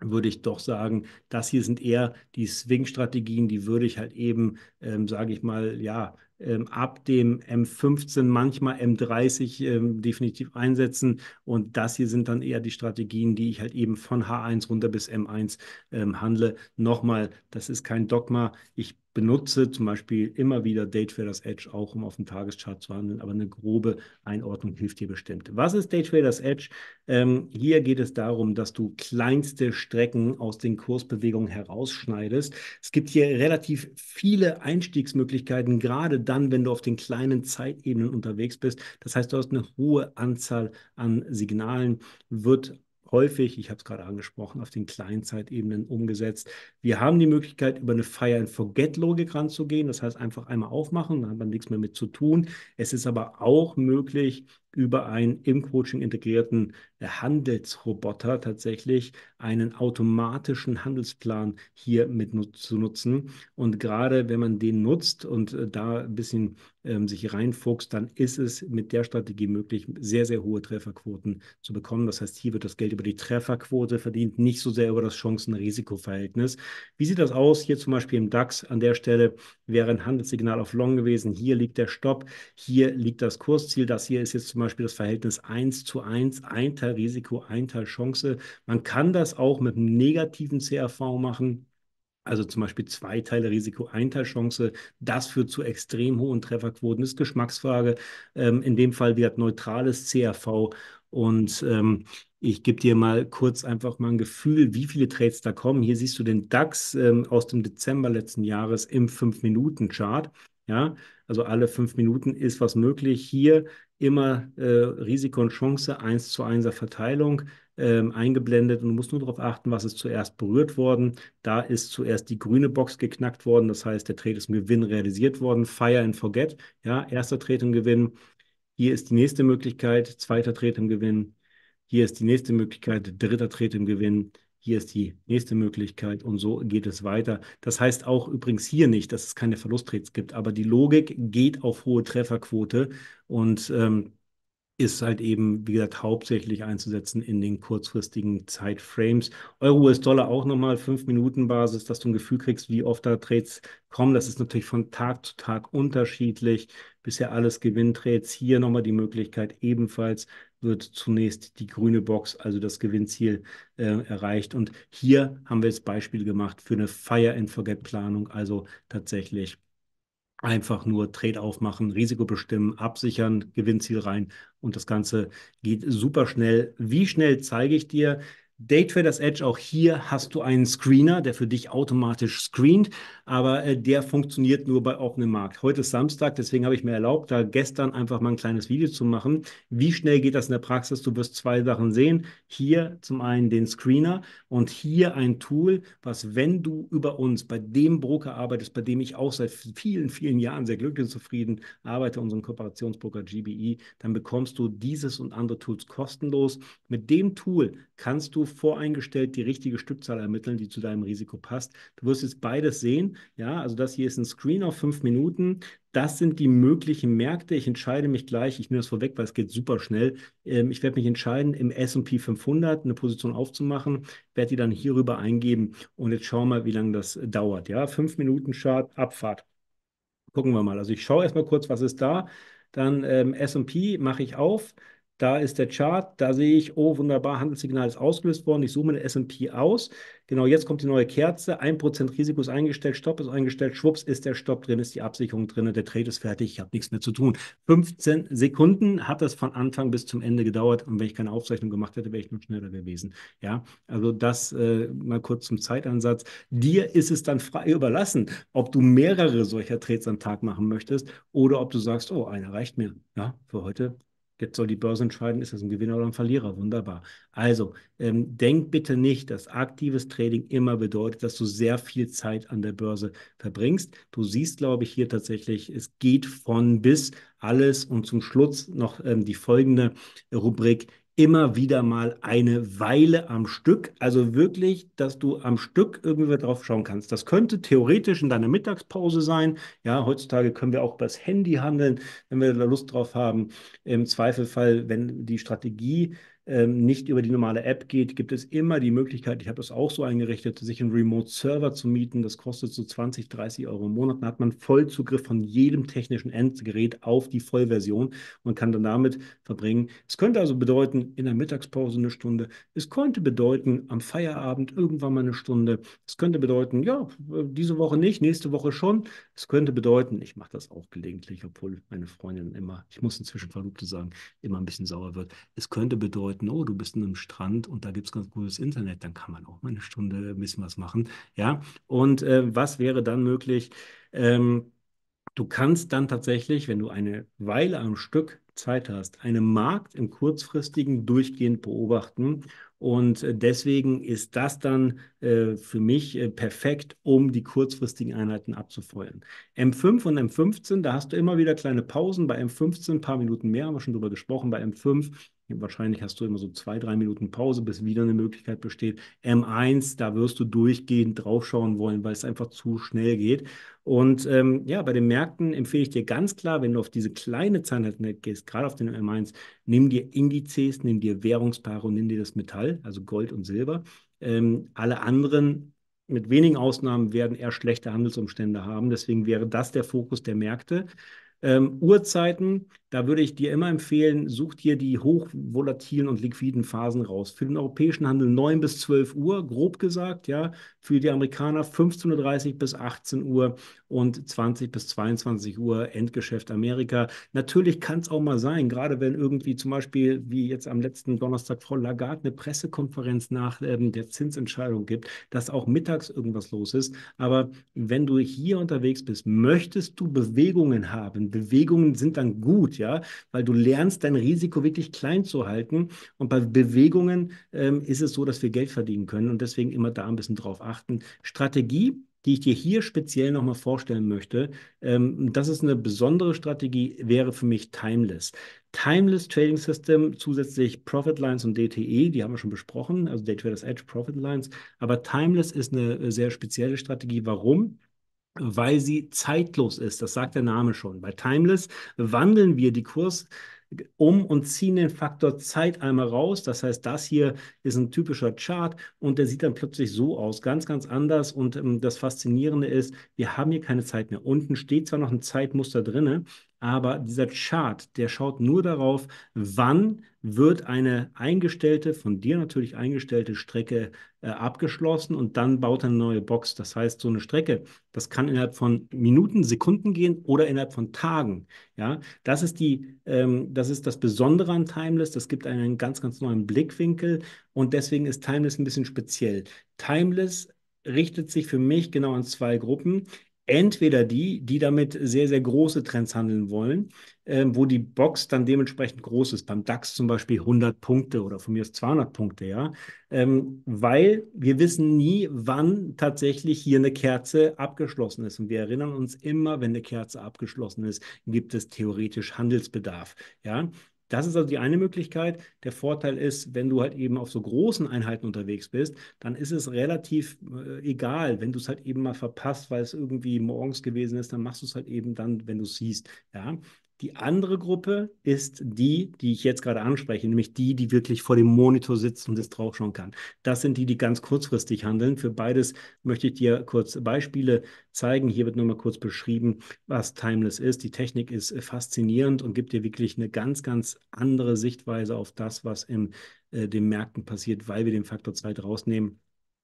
würde ich doch sagen, das hier sind eher die Swing-Strategien, die würde ich halt eben, ähm, sage ich mal, ja, ähm, ab dem M15, manchmal M30 ähm, definitiv einsetzen. Und das hier sind dann eher die Strategien, die ich halt eben von H1 runter bis M1 ähm, handle. Nochmal, das ist kein Dogma. Ich benutze zum Beispiel immer wieder Date Traders Edge, auch um auf dem Tageschart zu handeln, aber eine grobe Einordnung hilft dir bestimmt. Was ist Date Traders Edge? Ähm, hier geht es darum, dass du kleinste Strecken aus den Kursbewegungen herausschneidest. Es gibt hier relativ viele Einstiegsmöglichkeiten, gerade dann, wenn du auf den kleinen Zeitebenen unterwegs bist. Das heißt, du hast eine hohe Anzahl an Signalen, wird häufig, ich habe es gerade angesprochen, auf den Kleinzeitebenen umgesetzt. Wir haben die Möglichkeit, über eine Fire-and-Forget-Logik ranzugehen. Das heißt, einfach einmal aufmachen, dann hat man nichts mehr mit zu tun. Es ist aber auch möglich, über einen im Coaching integrierten äh, Handelsroboter tatsächlich einen automatischen Handelsplan hier mit zu nutzen. Und gerade wenn man den nutzt und äh, da ein bisschen ähm, sich reinfuchst, dann ist es mit der Strategie möglich, sehr, sehr hohe Trefferquoten zu bekommen. Das heißt, hier wird das Geld über die Trefferquote verdient, nicht so sehr über das Chancen-Risiko-Verhältnis. Wie sieht das aus? Hier zum Beispiel im DAX an der Stelle wäre ein Handelssignal auf Long gewesen. Hier liegt der Stopp, hier liegt das Kursziel. Das hier ist jetzt zum zum Beispiel das Verhältnis 1 zu 1, ein Teil Risiko, ein Teil Chance. Man kann das auch mit einem negativen CRV machen. Also zum Beispiel zwei Teile Risiko, ein Teil Chance. Das führt zu extrem hohen Trefferquoten. ist Geschmacksfrage. Ähm, in dem Fall wird neutrales CRV. Und ähm, ich gebe dir mal kurz einfach mal ein Gefühl, wie viele Trades da kommen. Hier siehst du den DAX ähm, aus dem Dezember letzten Jahres im 5-Minuten-Chart. Ja, also alle fünf Minuten ist was möglich. Hier immer äh, Risiko und Chance 1 zu einser Verteilung ähm, eingeblendet und du musst nur darauf achten, was ist zuerst berührt worden. Da ist zuerst die grüne Box geknackt worden, das heißt, der Trade ist im Gewinn realisiert worden. Fire and forget, ja, erster Trade im Gewinn. Hier ist die nächste Möglichkeit, zweiter Trade im Gewinn. Hier ist die nächste Möglichkeit, dritter Trade im Gewinn hier ist die nächste Möglichkeit und so geht es weiter. Das heißt auch übrigens hier nicht, dass es keine Verlusttrades gibt, aber die Logik geht auf hohe Trefferquote und ähm, ist halt eben, wie gesagt, hauptsächlich einzusetzen in den kurzfristigen Zeitframes. Euro ist Dollar auch nochmal 5-Minuten-Basis, dass du ein Gefühl kriegst, wie oft da Trades kommen. Das ist natürlich von Tag zu Tag unterschiedlich. Bisher alles Gewinntrades. Hier nochmal die Möglichkeit, ebenfalls wird zunächst die grüne Box, also das Gewinnziel, äh, erreicht. Und hier haben wir das Beispiel gemacht für eine Fire-and-Forget-Planung, also tatsächlich einfach nur Trade aufmachen, Risiko bestimmen, absichern, Gewinnziel rein und das Ganze geht super schnell. Wie schnell zeige ich dir? Daytraders Edge, auch hier hast du einen Screener, der für dich automatisch screent aber äh, der funktioniert nur bei offenem Markt. Heute ist Samstag, deswegen habe ich mir erlaubt, da gestern einfach mal ein kleines Video zu machen. Wie schnell geht das in der Praxis? Du wirst zwei Sachen sehen. Hier zum einen den Screener und hier ein Tool, was, wenn du über uns bei dem Broker arbeitest, bei dem ich auch seit vielen, vielen Jahren sehr glücklich und zufrieden arbeite, unseren Kooperationsbroker GBE, dann bekommst du dieses und andere Tools kostenlos. Mit dem Tool kannst du voreingestellt die richtige Stückzahl ermitteln, die zu deinem Risiko passt. Du wirst jetzt beides sehen ja, also das hier ist ein Screen auf fünf Minuten. Das sind die möglichen Märkte. Ich entscheide mich gleich, ich nehme das vorweg, weil es geht super schnell. Ähm, ich werde mich entscheiden, im SP 500 eine Position aufzumachen, werde die dann hierüber eingeben und jetzt schauen wir, mal, wie lange das äh, dauert. Ja, fünf Minuten Chart, Abfahrt. Gucken wir mal. Also ich schaue erstmal kurz, was ist da. Dann ähm, SP mache ich auf. Da ist der Chart, da sehe ich, oh wunderbar, Handelssignal ist ausgelöst worden. Ich zoome den S&P aus. Genau, jetzt kommt die neue Kerze. 1% Risiko ist eingestellt, Stopp ist eingestellt, schwupps ist der Stopp drin, ist die Absicherung drin, der Trade ist fertig, ich habe nichts mehr zu tun. 15 Sekunden hat das von Anfang bis zum Ende gedauert und wenn ich keine Aufzeichnung gemacht hätte, wäre ich noch schneller gewesen. Ja, also das äh, mal kurz zum Zeitansatz. Dir ist es dann frei überlassen, ob du mehrere solcher Trades am Tag machen möchtest oder ob du sagst, oh, einer reicht mir. Ja, für heute Jetzt soll die Börse entscheiden, ist das ein Gewinner oder ein Verlierer? Wunderbar. Also, ähm, denk bitte nicht, dass aktives Trading immer bedeutet, dass du sehr viel Zeit an der Börse verbringst. Du siehst, glaube ich, hier tatsächlich, es geht von bis alles und zum Schluss noch ähm, die folgende Rubrik immer wieder mal eine Weile am Stück. Also wirklich, dass du am Stück irgendwie drauf schauen kannst. Das könnte theoretisch in deiner Mittagspause sein. Ja, heutzutage können wir auch übers Handy handeln, wenn wir da Lust drauf haben. Im Zweifelfall, wenn die Strategie ähm, nicht über die normale App geht, gibt es immer die Möglichkeit, ich habe das auch so eingerichtet, sich einen Remote-Server zu mieten. Das kostet so 20, 30 Euro im Monat. Da hat man Vollzugriff von jedem technischen Endgerät auf die Vollversion und kann dann damit verbringen. Es könnte also bedeuten, in der Mittagspause eine Stunde. Es könnte bedeuten, am Feierabend irgendwann mal eine Stunde. Es könnte bedeuten, ja, äh, diese Woche nicht, nächste Woche schon. Es könnte bedeuten, ich mache das auch gelegentlich, obwohl meine Freundin immer, ich muss inzwischen Verlobte sagen, immer ein bisschen sauer wird. Es könnte bedeuten, oh, du bist in einem Strand und da gibt es ganz gutes Internet, dann kann man auch mal eine Stunde ein bisschen was machen. Ja, und äh, was wäre dann möglich? Ähm, du kannst dann tatsächlich, wenn du eine Weile am Stück Zeit hast, einen Markt im kurzfristigen durchgehend beobachten und äh, deswegen ist das dann äh, für mich äh, perfekt, um die kurzfristigen Einheiten abzufeuern. M5 und M15, da hast du immer wieder kleine Pausen. Bei M15 ein paar Minuten mehr, haben wir schon drüber gesprochen. Bei M5 Wahrscheinlich hast du immer so zwei, drei Minuten Pause, bis wieder eine Möglichkeit besteht. M1, da wirst du durchgehend draufschauen wollen, weil es einfach zu schnell geht. Und ähm, ja, bei den Märkten empfehle ich dir ganz klar, wenn du auf diese kleine Zahnhaltenheit gehst, gerade auf den M1, nimm dir Indizes, nimm dir Währungspaare und nimm dir das Metall, also Gold und Silber. Ähm, alle anderen mit wenigen Ausnahmen werden eher schlechte Handelsumstände haben. Deswegen wäre das der Fokus der Märkte. Ähm, Uhrzeiten, da würde ich dir immer empfehlen, such dir die hochvolatilen und liquiden Phasen raus. Für den europäischen Handel 9 bis 12 Uhr, grob gesagt, ja. Für die Amerikaner 15.30 bis 18 Uhr und 20 bis 22 Uhr Endgeschäft Amerika. Natürlich kann es auch mal sein, gerade wenn irgendwie zum Beispiel, wie jetzt am letzten Donnerstag Frau Lagarde eine Pressekonferenz nach ähm, der Zinsentscheidung gibt, dass auch mittags irgendwas los ist. Aber wenn du hier unterwegs bist, möchtest du Bewegungen haben. Bewegungen sind dann gut, ja, weil du lernst, dein Risiko wirklich klein zu halten. Und bei Bewegungen ähm, ist es so, dass wir Geld verdienen können und deswegen immer da ein bisschen drauf achten. Strategie die ich dir hier speziell nochmal vorstellen möchte. Ähm, das ist eine besondere Strategie, wäre für mich Timeless. Timeless Trading System, zusätzlich Profit Lines und DTE, die haben wir schon besprochen, also Day Traders Edge, Profit Lines. Aber Timeless ist eine äh, sehr spezielle Strategie. Warum? Weil sie zeitlos ist, das sagt der Name schon. Bei Timeless wandeln wir die Kurs, um und ziehen den Faktor Zeit einmal raus. Das heißt, das hier ist ein typischer Chart und der sieht dann plötzlich so aus, ganz, ganz anders. Und ähm, das Faszinierende ist, wir haben hier keine Zeit mehr. Unten steht zwar noch ein Zeitmuster drinne, aber dieser Chart, der schaut nur darauf, wann wird eine eingestellte, von dir natürlich eingestellte Strecke äh, abgeschlossen und dann baut er eine neue Box. Das heißt, so eine Strecke, das kann innerhalb von Minuten, Sekunden gehen oder innerhalb von Tagen. Ja, das ist die, ähm, das ist das Besondere an Timeless. Das gibt einen ganz, ganz neuen Blickwinkel und deswegen ist Timeless ein bisschen speziell. Timeless richtet sich für mich genau an zwei Gruppen entweder die, die damit sehr, sehr große Trends handeln wollen, äh, wo die Box dann dementsprechend groß ist. Beim DAX zum Beispiel 100 Punkte oder von mir aus 200 Punkte, ja. Ähm, weil wir wissen nie, wann tatsächlich hier eine Kerze abgeschlossen ist. Und wir erinnern uns immer, wenn eine Kerze abgeschlossen ist, gibt es theoretisch Handelsbedarf, ja. Das ist also die eine Möglichkeit. Der Vorteil ist, wenn du halt eben auf so großen Einheiten unterwegs bist, dann ist es relativ äh, egal, wenn du es halt eben mal verpasst, weil es irgendwie morgens gewesen ist, dann machst du es halt eben dann, wenn du es siehst. Ja? Die andere Gruppe ist die, die ich jetzt gerade anspreche, nämlich die, die wirklich vor dem Monitor sitzt und es draufschauen kann. Das sind die, die ganz kurzfristig handeln. Für beides möchte ich dir kurz Beispiele zeigen. Hier wird nochmal kurz beschrieben, was Timeless ist. Die Technik ist faszinierend und gibt dir wirklich eine ganz, ganz andere Sichtweise auf das, was in äh, den Märkten passiert, weil wir den Faktor 2 rausnehmen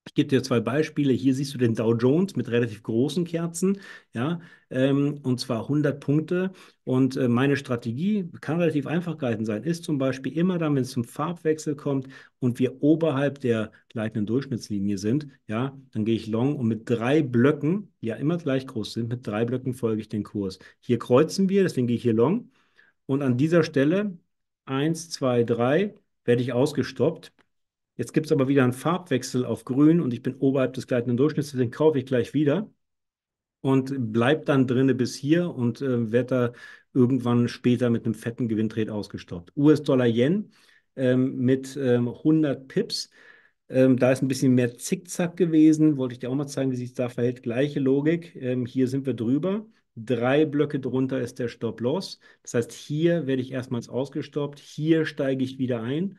ich gebe dir zwei Beispiele. Hier siehst du den Dow Jones mit relativ großen Kerzen, ja, ähm, und zwar 100 Punkte. Und äh, meine Strategie kann relativ einfach gehalten sein, ist zum Beispiel immer dann, wenn es zum Farbwechsel kommt und wir oberhalb der gleichen Durchschnittslinie sind, ja, dann gehe ich long und mit drei Blöcken, die ja immer gleich groß sind, mit drei Blöcken folge ich den Kurs. Hier kreuzen wir, deswegen gehe ich hier long. Und an dieser Stelle, eins, zwei, drei, werde ich ausgestoppt Jetzt gibt es aber wieder einen Farbwechsel auf grün und ich bin oberhalb des gleitenden Durchschnitts, den kaufe ich gleich wieder und bleibe dann drinne bis hier und äh, werde da irgendwann später mit einem fetten Gewinntrade ausgestoppt. US-Dollar-Yen ähm, mit ähm, 100 Pips. Ähm, da ist ein bisschen mehr Zickzack gewesen. Wollte ich dir auch mal zeigen, wie sich da verhält. Gleiche Logik. Ähm, hier sind wir drüber. Drei Blöcke drunter ist der Stop-Loss. Das heißt, hier werde ich erstmals ausgestoppt. Hier steige ich wieder ein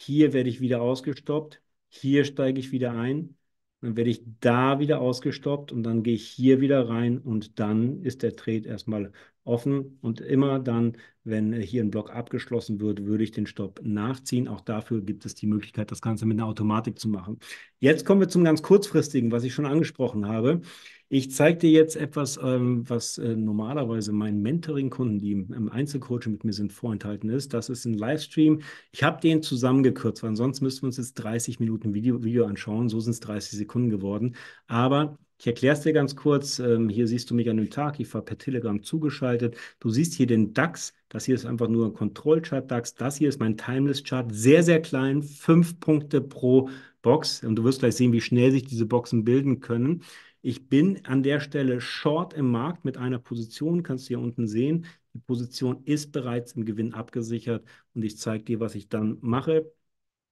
hier werde ich wieder ausgestoppt, hier steige ich wieder ein, dann werde ich da wieder ausgestoppt und dann gehe ich hier wieder rein und dann ist der Tret erstmal offen und immer dann, wenn äh, hier ein Block abgeschlossen wird, würde ich den Stopp nachziehen. Auch dafür gibt es die Möglichkeit, das Ganze mit einer Automatik zu machen. Jetzt kommen wir zum ganz kurzfristigen, was ich schon angesprochen habe. Ich zeige dir jetzt etwas, ähm, was äh, normalerweise meinen Mentoring-Kunden, die im Einzelcoaching mit mir sind, vorenthalten ist. Das ist ein Livestream. Ich habe den zusammengekürzt, weil sonst müssten wir uns jetzt 30 Minuten Video, Video anschauen. So sind es 30 Sekunden geworden. Aber ich erkläre es dir ganz kurz. Ähm, hier siehst du mich an Tag. ich war per Telegram zugeschaltet. Du siehst hier den DAX. Das hier ist einfach nur ein Kontrollchart DAX. Das hier ist mein Timeless-Chart. Sehr, sehr klein. Fünf Punkte pro Box. Und du wirst gleich sehen, wie schnell sich diese Boxen bilden können. Ich bin an der Stelle short im Markt mit einer Position. Kannst du hier unten sehen. Die Position ist bereits im Gewinn abgesichert. Und ich zeige dir, was ich dann mache.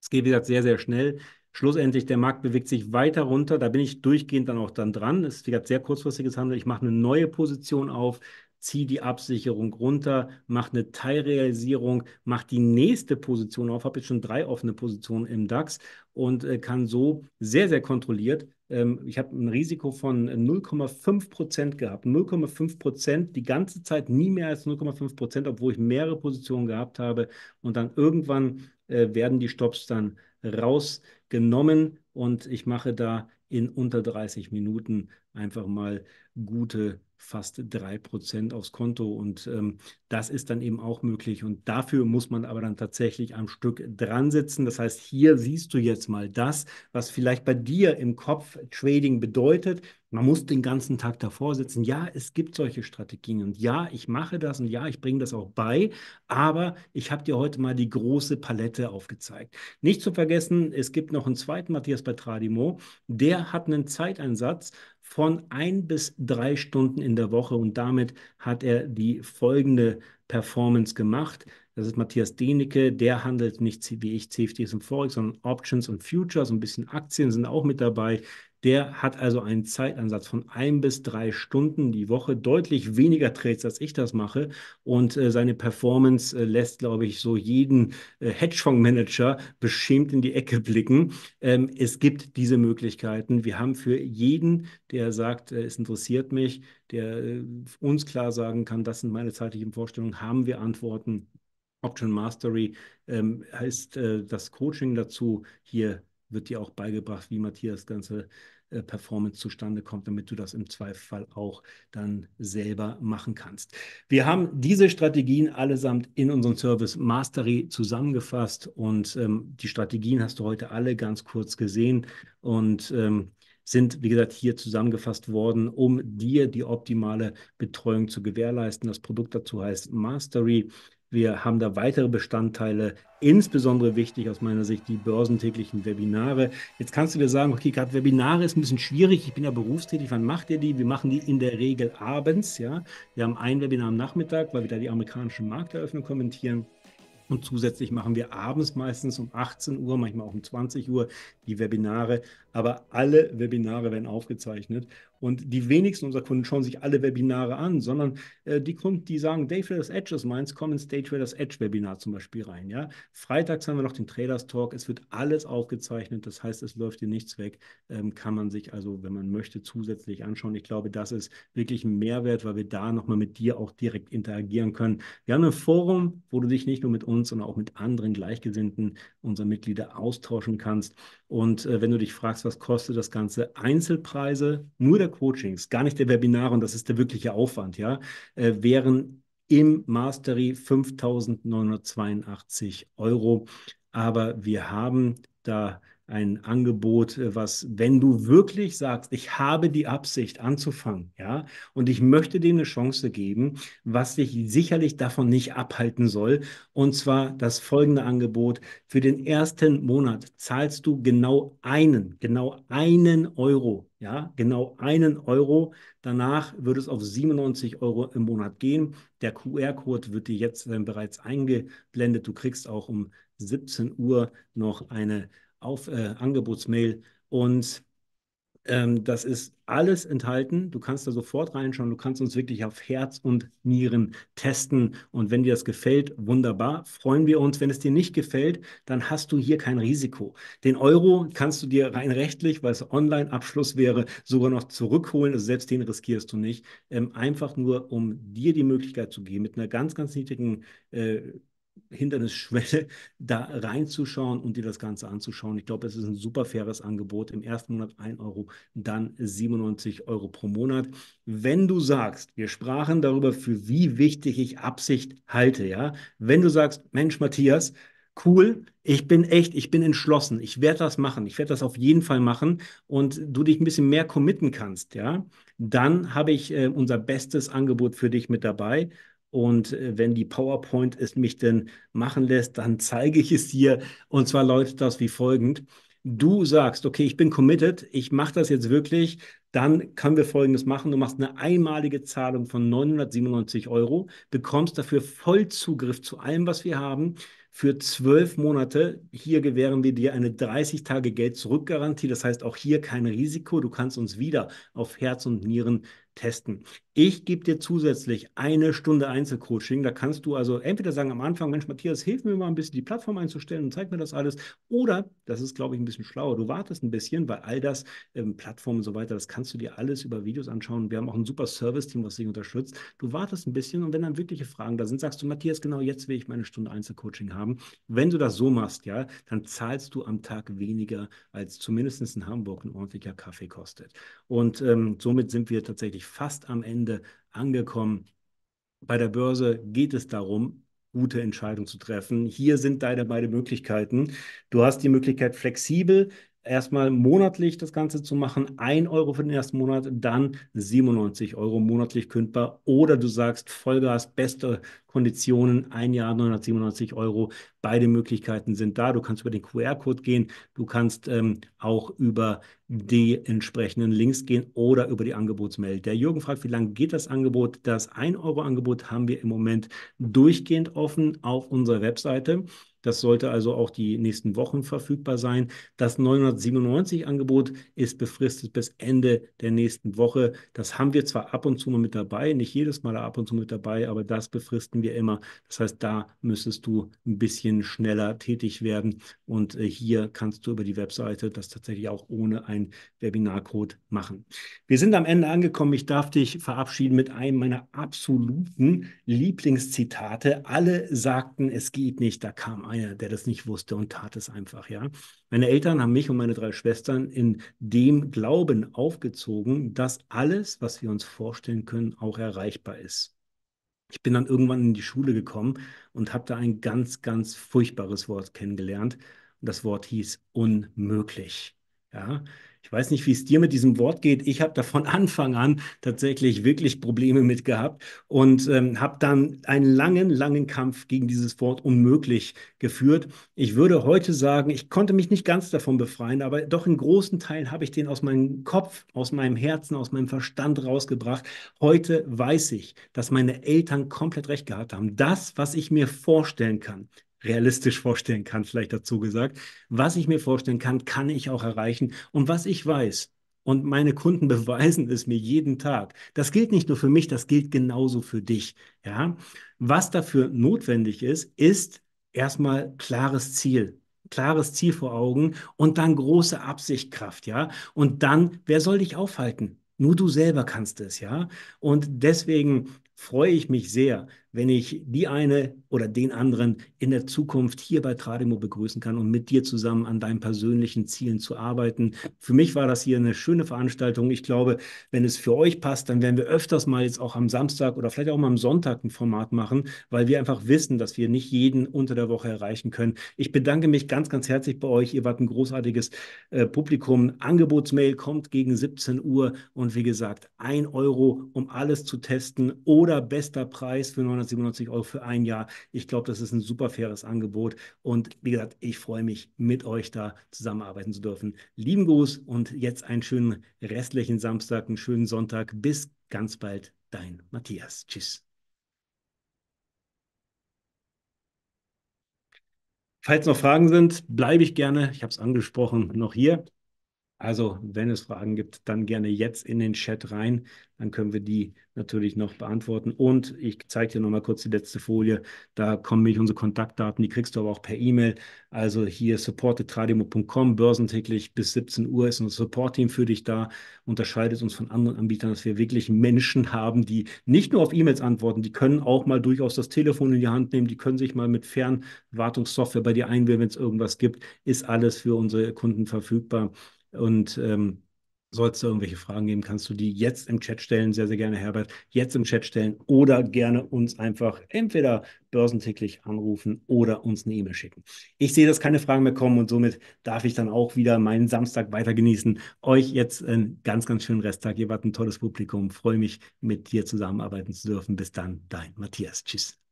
Es geht, wie gesagt, sehr, sehr schnell. Schlussendlich, der Markt bewegt sich weiter runter. Da bin ich durchgehend dann auch dann dran. Es ist wie gesagt sehr kurzfristiges Handeln. Ich mache eine neue Position auf, ziehe die Absicherung runter, mache eine Teilrealisierung, mache die nächste Position auf, habe jetzt schon drei offene Positionen im DAX und äh, kann so sehr, sehr kontrolliert. Ähm, ich habe ein Risiko von 0,5 Prozent gehabt. 0,5 Prozent die ganze Zeit, nie mehr als 0,5 Prozent, obwohl ich mehrere Positionen gehabt habe. Und dann irgendwann äh, werden die Stops dann rausgenommen und ich mache da in unter 30 Minuten einfach mal gute fast 3% aufs Konto. Und ähm, das ist dann eben auch möglich. Und dafür muss man aber dann tatsächlich am Stück dran sitzen. Das heißt, hier siehst du jetzt mal das, was vielleicht bei dir im Kopf Trading bedeutet. Man muss den ganzen Tag davor sitzen. Ja, es gibt solche Strategien und ja, ich mache das und ja, ich bringe das auch bei, aber ich habe dir heute mal die große Palette aufgezeigt. Nicht zu vergessen, es gibt noch einen zweiten Matthias Patradimo, der hat einen Zeiteinsatz von ein bis drei Stunden in der Woche und damit hat er die folgende Performance gemacht. Das ist Matthias Denecke, der handelt nicht wie ich CFDs und Forex, sondern Options und Futures, ein bisschen Aktien sind auch mit dabei. Der hat also einen Zeitansatz von ein bis drei Stunden die Woche, deutlich weniger Trades, als ich das mache. Und äh, seine Performance äh, lässt, glaube ich, so jeden äh, Hedgefondsmanager beschämt in die Ecke blicken. Ähm, es gibt diese Möglichkeiten. Wir haben für jeden, der sagt, äh, es interessiert mich, der äh, uns klar sagen kann, das sind meine zeitlichen Vorstellungen, haben wir Antworten. Option Mastery ähm, heißt äh, das Coaching dazu. Hier wird dir auch beigebracht, wie Matthias ganze äh, Performance zustande kommt, damit du das im Zweifelsfall auch dann selber machen kannst. Wir haben diese Strategien allesamt in unserem Service Mastery zusammengefasst und ähm, die Strategien hast du heute alle ganz kurz gesehen und ähm, sind, wie gesagt, hier zusammengefasst worden, um dir die optimale Betreuung zu gewährleisten. Das Produkt dazu heißt Mastery. Wir haben da weitere Bestandteile, insbesondere wichtig aus meiner Sicht die börsentäglichen Webinare. Jetzt kannst du dir sagen, okay, gerade Webinare ist ein bisschen schwierig. Ich bin ja berufstätig. Wann macht ihr die? Wir machen die in der Regel abends. Ja, wir haben ein Webinar am Nachmittag, weil wir da die amerikanische Markteröffnung kommentieren. Und zusätzlich machen wir abends meistens um 18 Uhr, manchmal auch um 20 Uhr die Webinare. Aber alle Webinare werden aufgezeichnet. Und die wenigsten unserer Kunden schauen sich alle Webinare an, sondern äh, die Kunden, die sagen, Day Traders Edge ist meins, kommen ins Day Traders Edge Webinar zum Beispiel rein. Ja? Freitags haben wir noch den Traders Talk. Es wird alles aufgezeichnet. Das heißt, es läuft dir nichts weg. Ähm, kann man sich also, wenn man möchte, zusätzlich anschauen. Ich glaube, das ist wirklich ein Mehrwert, weil wir da nochmal mit dir auch direkt interagieren können. Wir haben ein Forum, wo du dich nicht nur mit uns, sondern auch mit anderen Gleichgesinnten unserer Mitglieder austauschen kannst. Und äh, wenn du dich fragst, was kostet das Ganze? Einzelpreise, nur der dieser Coachings, gar nicht der Webinare, und das ist der wirkliche Aufwand, ja, äh, wären im Mastery 5.982 Euro. Aber wir haben da ein Angebot, äh, was, wenn du wirklich sagst, ich habe die Absicht anzufangen, ja, und ich möchte dir eine Chance geben, was dich sicherlich davon nicht abhalten soll. Und zwar das folgende Angebot. Für den ersten Monat zahlst du genau einen, genau einen Euro, ja, genau einen Euro. Danach wird es auf 97 Euro im Monat gehen. Der QR-Code wird dir jetzt äh, bereits eingeblendet. Du kriegst auch um 17 Uhr noch eine auf äh, Angebotsmail und ähm, das ist alles enthalten. Du kannst da sofort reinschauen. Du kannst uns wirklich auf Herz und Nieren testen. Und wenn dir das gefällt, wunderbar. Freuen wir uns. Wenn es dir nicht gefällt, dann hast du hier kein Risiko. Den Euro kannst du dir rein rechtlich, weil es Online-Abschluss wäre, sogar noch zurückholen. Also selbst den riskierst du nicht. Ähm, einfach nur, um dir die Möglichkeit zu geben, mit einer ganz, ganz niedrigen äh, Hindernisschwelle, da reinzuschauen und dir das Ganze anzuschauen. Ich glaube, es ist ein super faires Angebot. Im ersten Monat 1 Euro, dann 97 Euro pro Monat. Wenn du sagst, wir sprachen darüber, für wie wichtig ich Absicht halte, ja, wenn du sagst, Mensch, Matthias, cool, ich bin echt, ich bin entschlossen, ich werde das machen, ich werde das auf jeden Fall machen und du dich ein bisschen mehr committen kannst, ja, dann habe ich äh, unser bestes Angebot für dich mit dabei und äh, wenn die PowerPoint es mich denn machen lässt, dann zeige ich es dir. Und zwar läuft das wie folgend. Du sagst, okay, ich bin committed, ich mache das jetzt wirklich, dann können wir Folgendes machen. Du machst eine einmalige Zahlung von 997 Euro, bekommst dafür Vollzugriff zu allem, was wir haben für zwölf Monate. Hier gewähren wir dir eine 30 Tage Geld zurückgarantie. Das heißt auch hier kein Risiko. Du kannst uns wieder auf Herz und Nieren testen. Ich gebe dir zusätzlich eine Stunde Einzelcoaching. Da kannst du also entweder sagen am Anfang, Mensch, Matthias, hilf mir mal ein bisschen die Plattform einzustellen und zeig mir das alles. Oder, das ist, glaube ich, ein bisschen schlauer, du wartest ein bisschen, weil all das, ähm, Plattformen und so weiter, das kannst du dir alles über Videos anschauen. Wir haben auch ein super Service-Team, was dich unterstützt. Du wartest ein bisschen und wenn dann wirkliche Fragen da sind, sagst du, Matthias, genau jetzt will ich meine Stunde Einzelcoaching haben. Wenn du das so machst, ja, dann zahlst du am Tag weniger, als zumindest in Hamburg ein ordentlicher Kaffee kostet. Und ähm, somit sind wir tatsächlich fast am Ende Ende angekommen. Bei der Börse geht es darum, gute Entscheidungen zu treffen. Hier sind deine beiden Möglichkeiten. Du hast die Möglichkeit, flexibel erstmal monatlich das Ganze zu machen. 1 Euro für den ersten Monat, dann 97 Euro monatlich kündbar. Oder du sagst Vollgas, beste Konditionen, ein Jahr 997 Euro. Beide Möglichkeiten sind da. Du kannst über den QR-Code gehen, du kannst ähm, auch über die entsprechenden Links gehen oder über die Angebotsmail. Der Jürgen fragt, wie lange geht das Angebot? Das 1-Euro-Angebot haben wir im Moment durchgehend offen auf unserer Webseite. Das sollte also auch die nächsten Wochen verfügbar sein. Das 997-Angebot ist befristet bis Ende der nächsten Woche. Das haben wir zwar ab und zu mal mit dabei, nicht jedes Mal ab und zu mit dabei, aber das befristen wir immer. Das heißt, da müsstest du ein bisschen schneller tätig werden. Und äh, hier kannst du über die Webseite das tatsächlich auch ohne einen Webinarcode machen. Wir sind am Ende angekommen. Ich darf dich verabschieden mit einem meiner absoluten Lieblingszitate. Alle sagten, es geht nicht. Da kam ein Meier, der das nicht wusste und tat es einfach, ja. Meine Eltern haben mich und meine drei Schwestern in dem Glauben aufgezogen, dass alles, was wir uns vorstellen können, auch erreichbar ist. Ich bin dann irgendwann in die Schule gekommen und habe da ein ganz, ganz furchtbares Wort kennengelernt. Das Wort hieß unmöglich. Ja, ich weiß nicht, wie es dir mit diesem Wort geht. Ich habe da von Anfang an tatsächlich wirklich Probleme mit gehabt und ähm, habe dann einen langen, langen Kampf gegen dieses Wort unmöglich geführt. Ich würde heute sagen, ich konnte mich nicht ganz davon befreien, aber doch in großen Teilen habe ich den aus meinem Kopf, aus meinem Herzen, aus meinem Verstand rausgebracht. Heute weiß ich, dass meine Eltern komplett recht gehabt haben. Das, was ich mir vorstellen kann, realistisch vorstellen kann, vielleicht dazu gesagt. Was ich mir vorstellen kann, kann ich auch erreichen. Und was ich weiß und meine Kunden beweisen es mir jeden Tag. Das gilt nicht nur für mich, das gilt genauso für dich. Ja? Was dafür notwendig ist, ist erstmal klares Ziel. Klares Ziel vor Augen und dann große Absichtkraft, ja. Und dann, wer soll dich aufhalten? Nur du selber kannst es, ja. Und deswegen freue ich mich sehr, wenn ich die eine oder den anderen in der Zukunft hier bei Trademo begrüßen kann und mit dir zusammen an deinen persönlichen Zielen zu arbeiten. Für mich war das hier eine schöne Veranstaltung. Ich glaube, wenn es für euch passt, dann werden wir öfters mal jetzt auch am Samstag oder vielleicht auch mal am Sonntag ein Format machen, weil wir einfach wissen, dass wir nicht jeden unter der Woche erreichen können. Ich bedanke mich ganz, ganz herzlich bei euch. Ihr wart ein großartiges äh, Publikum. Angebotsmail kommt gegen 17 Uhr und wie gesagt, ein Euro, um alles zu testen oder oder bester Preis für 997 Euro für ein Jahr. Ich glaube, das ist ein super faires Angebot. Und wie gesagt, ich freue mich, mit euch da zusammenarbeiten zu dürfen. Lieben Gruß und jetzt einen schönen restlichen Samstag, einen schönen Sonntag. Bis ganz bald, dein Matthias. Tschüss. Falls noch Fragen sind, bleibe ich gerne, ich habe es angesprochen, noch hier. Also, wenn es Fragen gibt, dann gerne jetzt in den Chat rein. Dann können wir die natürlich noch beantworten. Und ich zeige dir nochmal kurz die letzte Folie. Da kommen nämlich unsere Kontaktdaten. Die kriegst du aber auch per E-Mail. Also hier supportetradimo.com, börsentäglich bis 17 Uhr ist unser Support-Team für dich da. Unterscheidet uns von anderen Anbietern, dass wir wirklich Menschen haben, die nicht nur auf E-Mails antworten, die können auch mal durchaus das Telefon in die Hand nehmen. Die können sich mal mit Fernwartungssoftware bei dir einwählen, wenn es irgendwas gibt. Ist alles für unsere Kunden verfügbar. Und ähm, soll es da irgendwelche Fragen geben, kannst du die jetzt im Chat stellen, sehr, sehr gerne, Herbert, jetzt im Chat stellen oder gerne uns einfach entweder börsentäglich anrufen oder uns eine E-Mail schicken. Ich sehe, dass keine Fragen mehr kommen und somit darf ich dann auch wieder meinen Samstag weiter genießen. Euch jetzt einen ganz, ganz schönen Resttag. Ihr wart ein tolles Publikum. Freue mich, mit dir zusammenarbeiten zu dürfen. Bis dann, dein Matthias. Tschüss.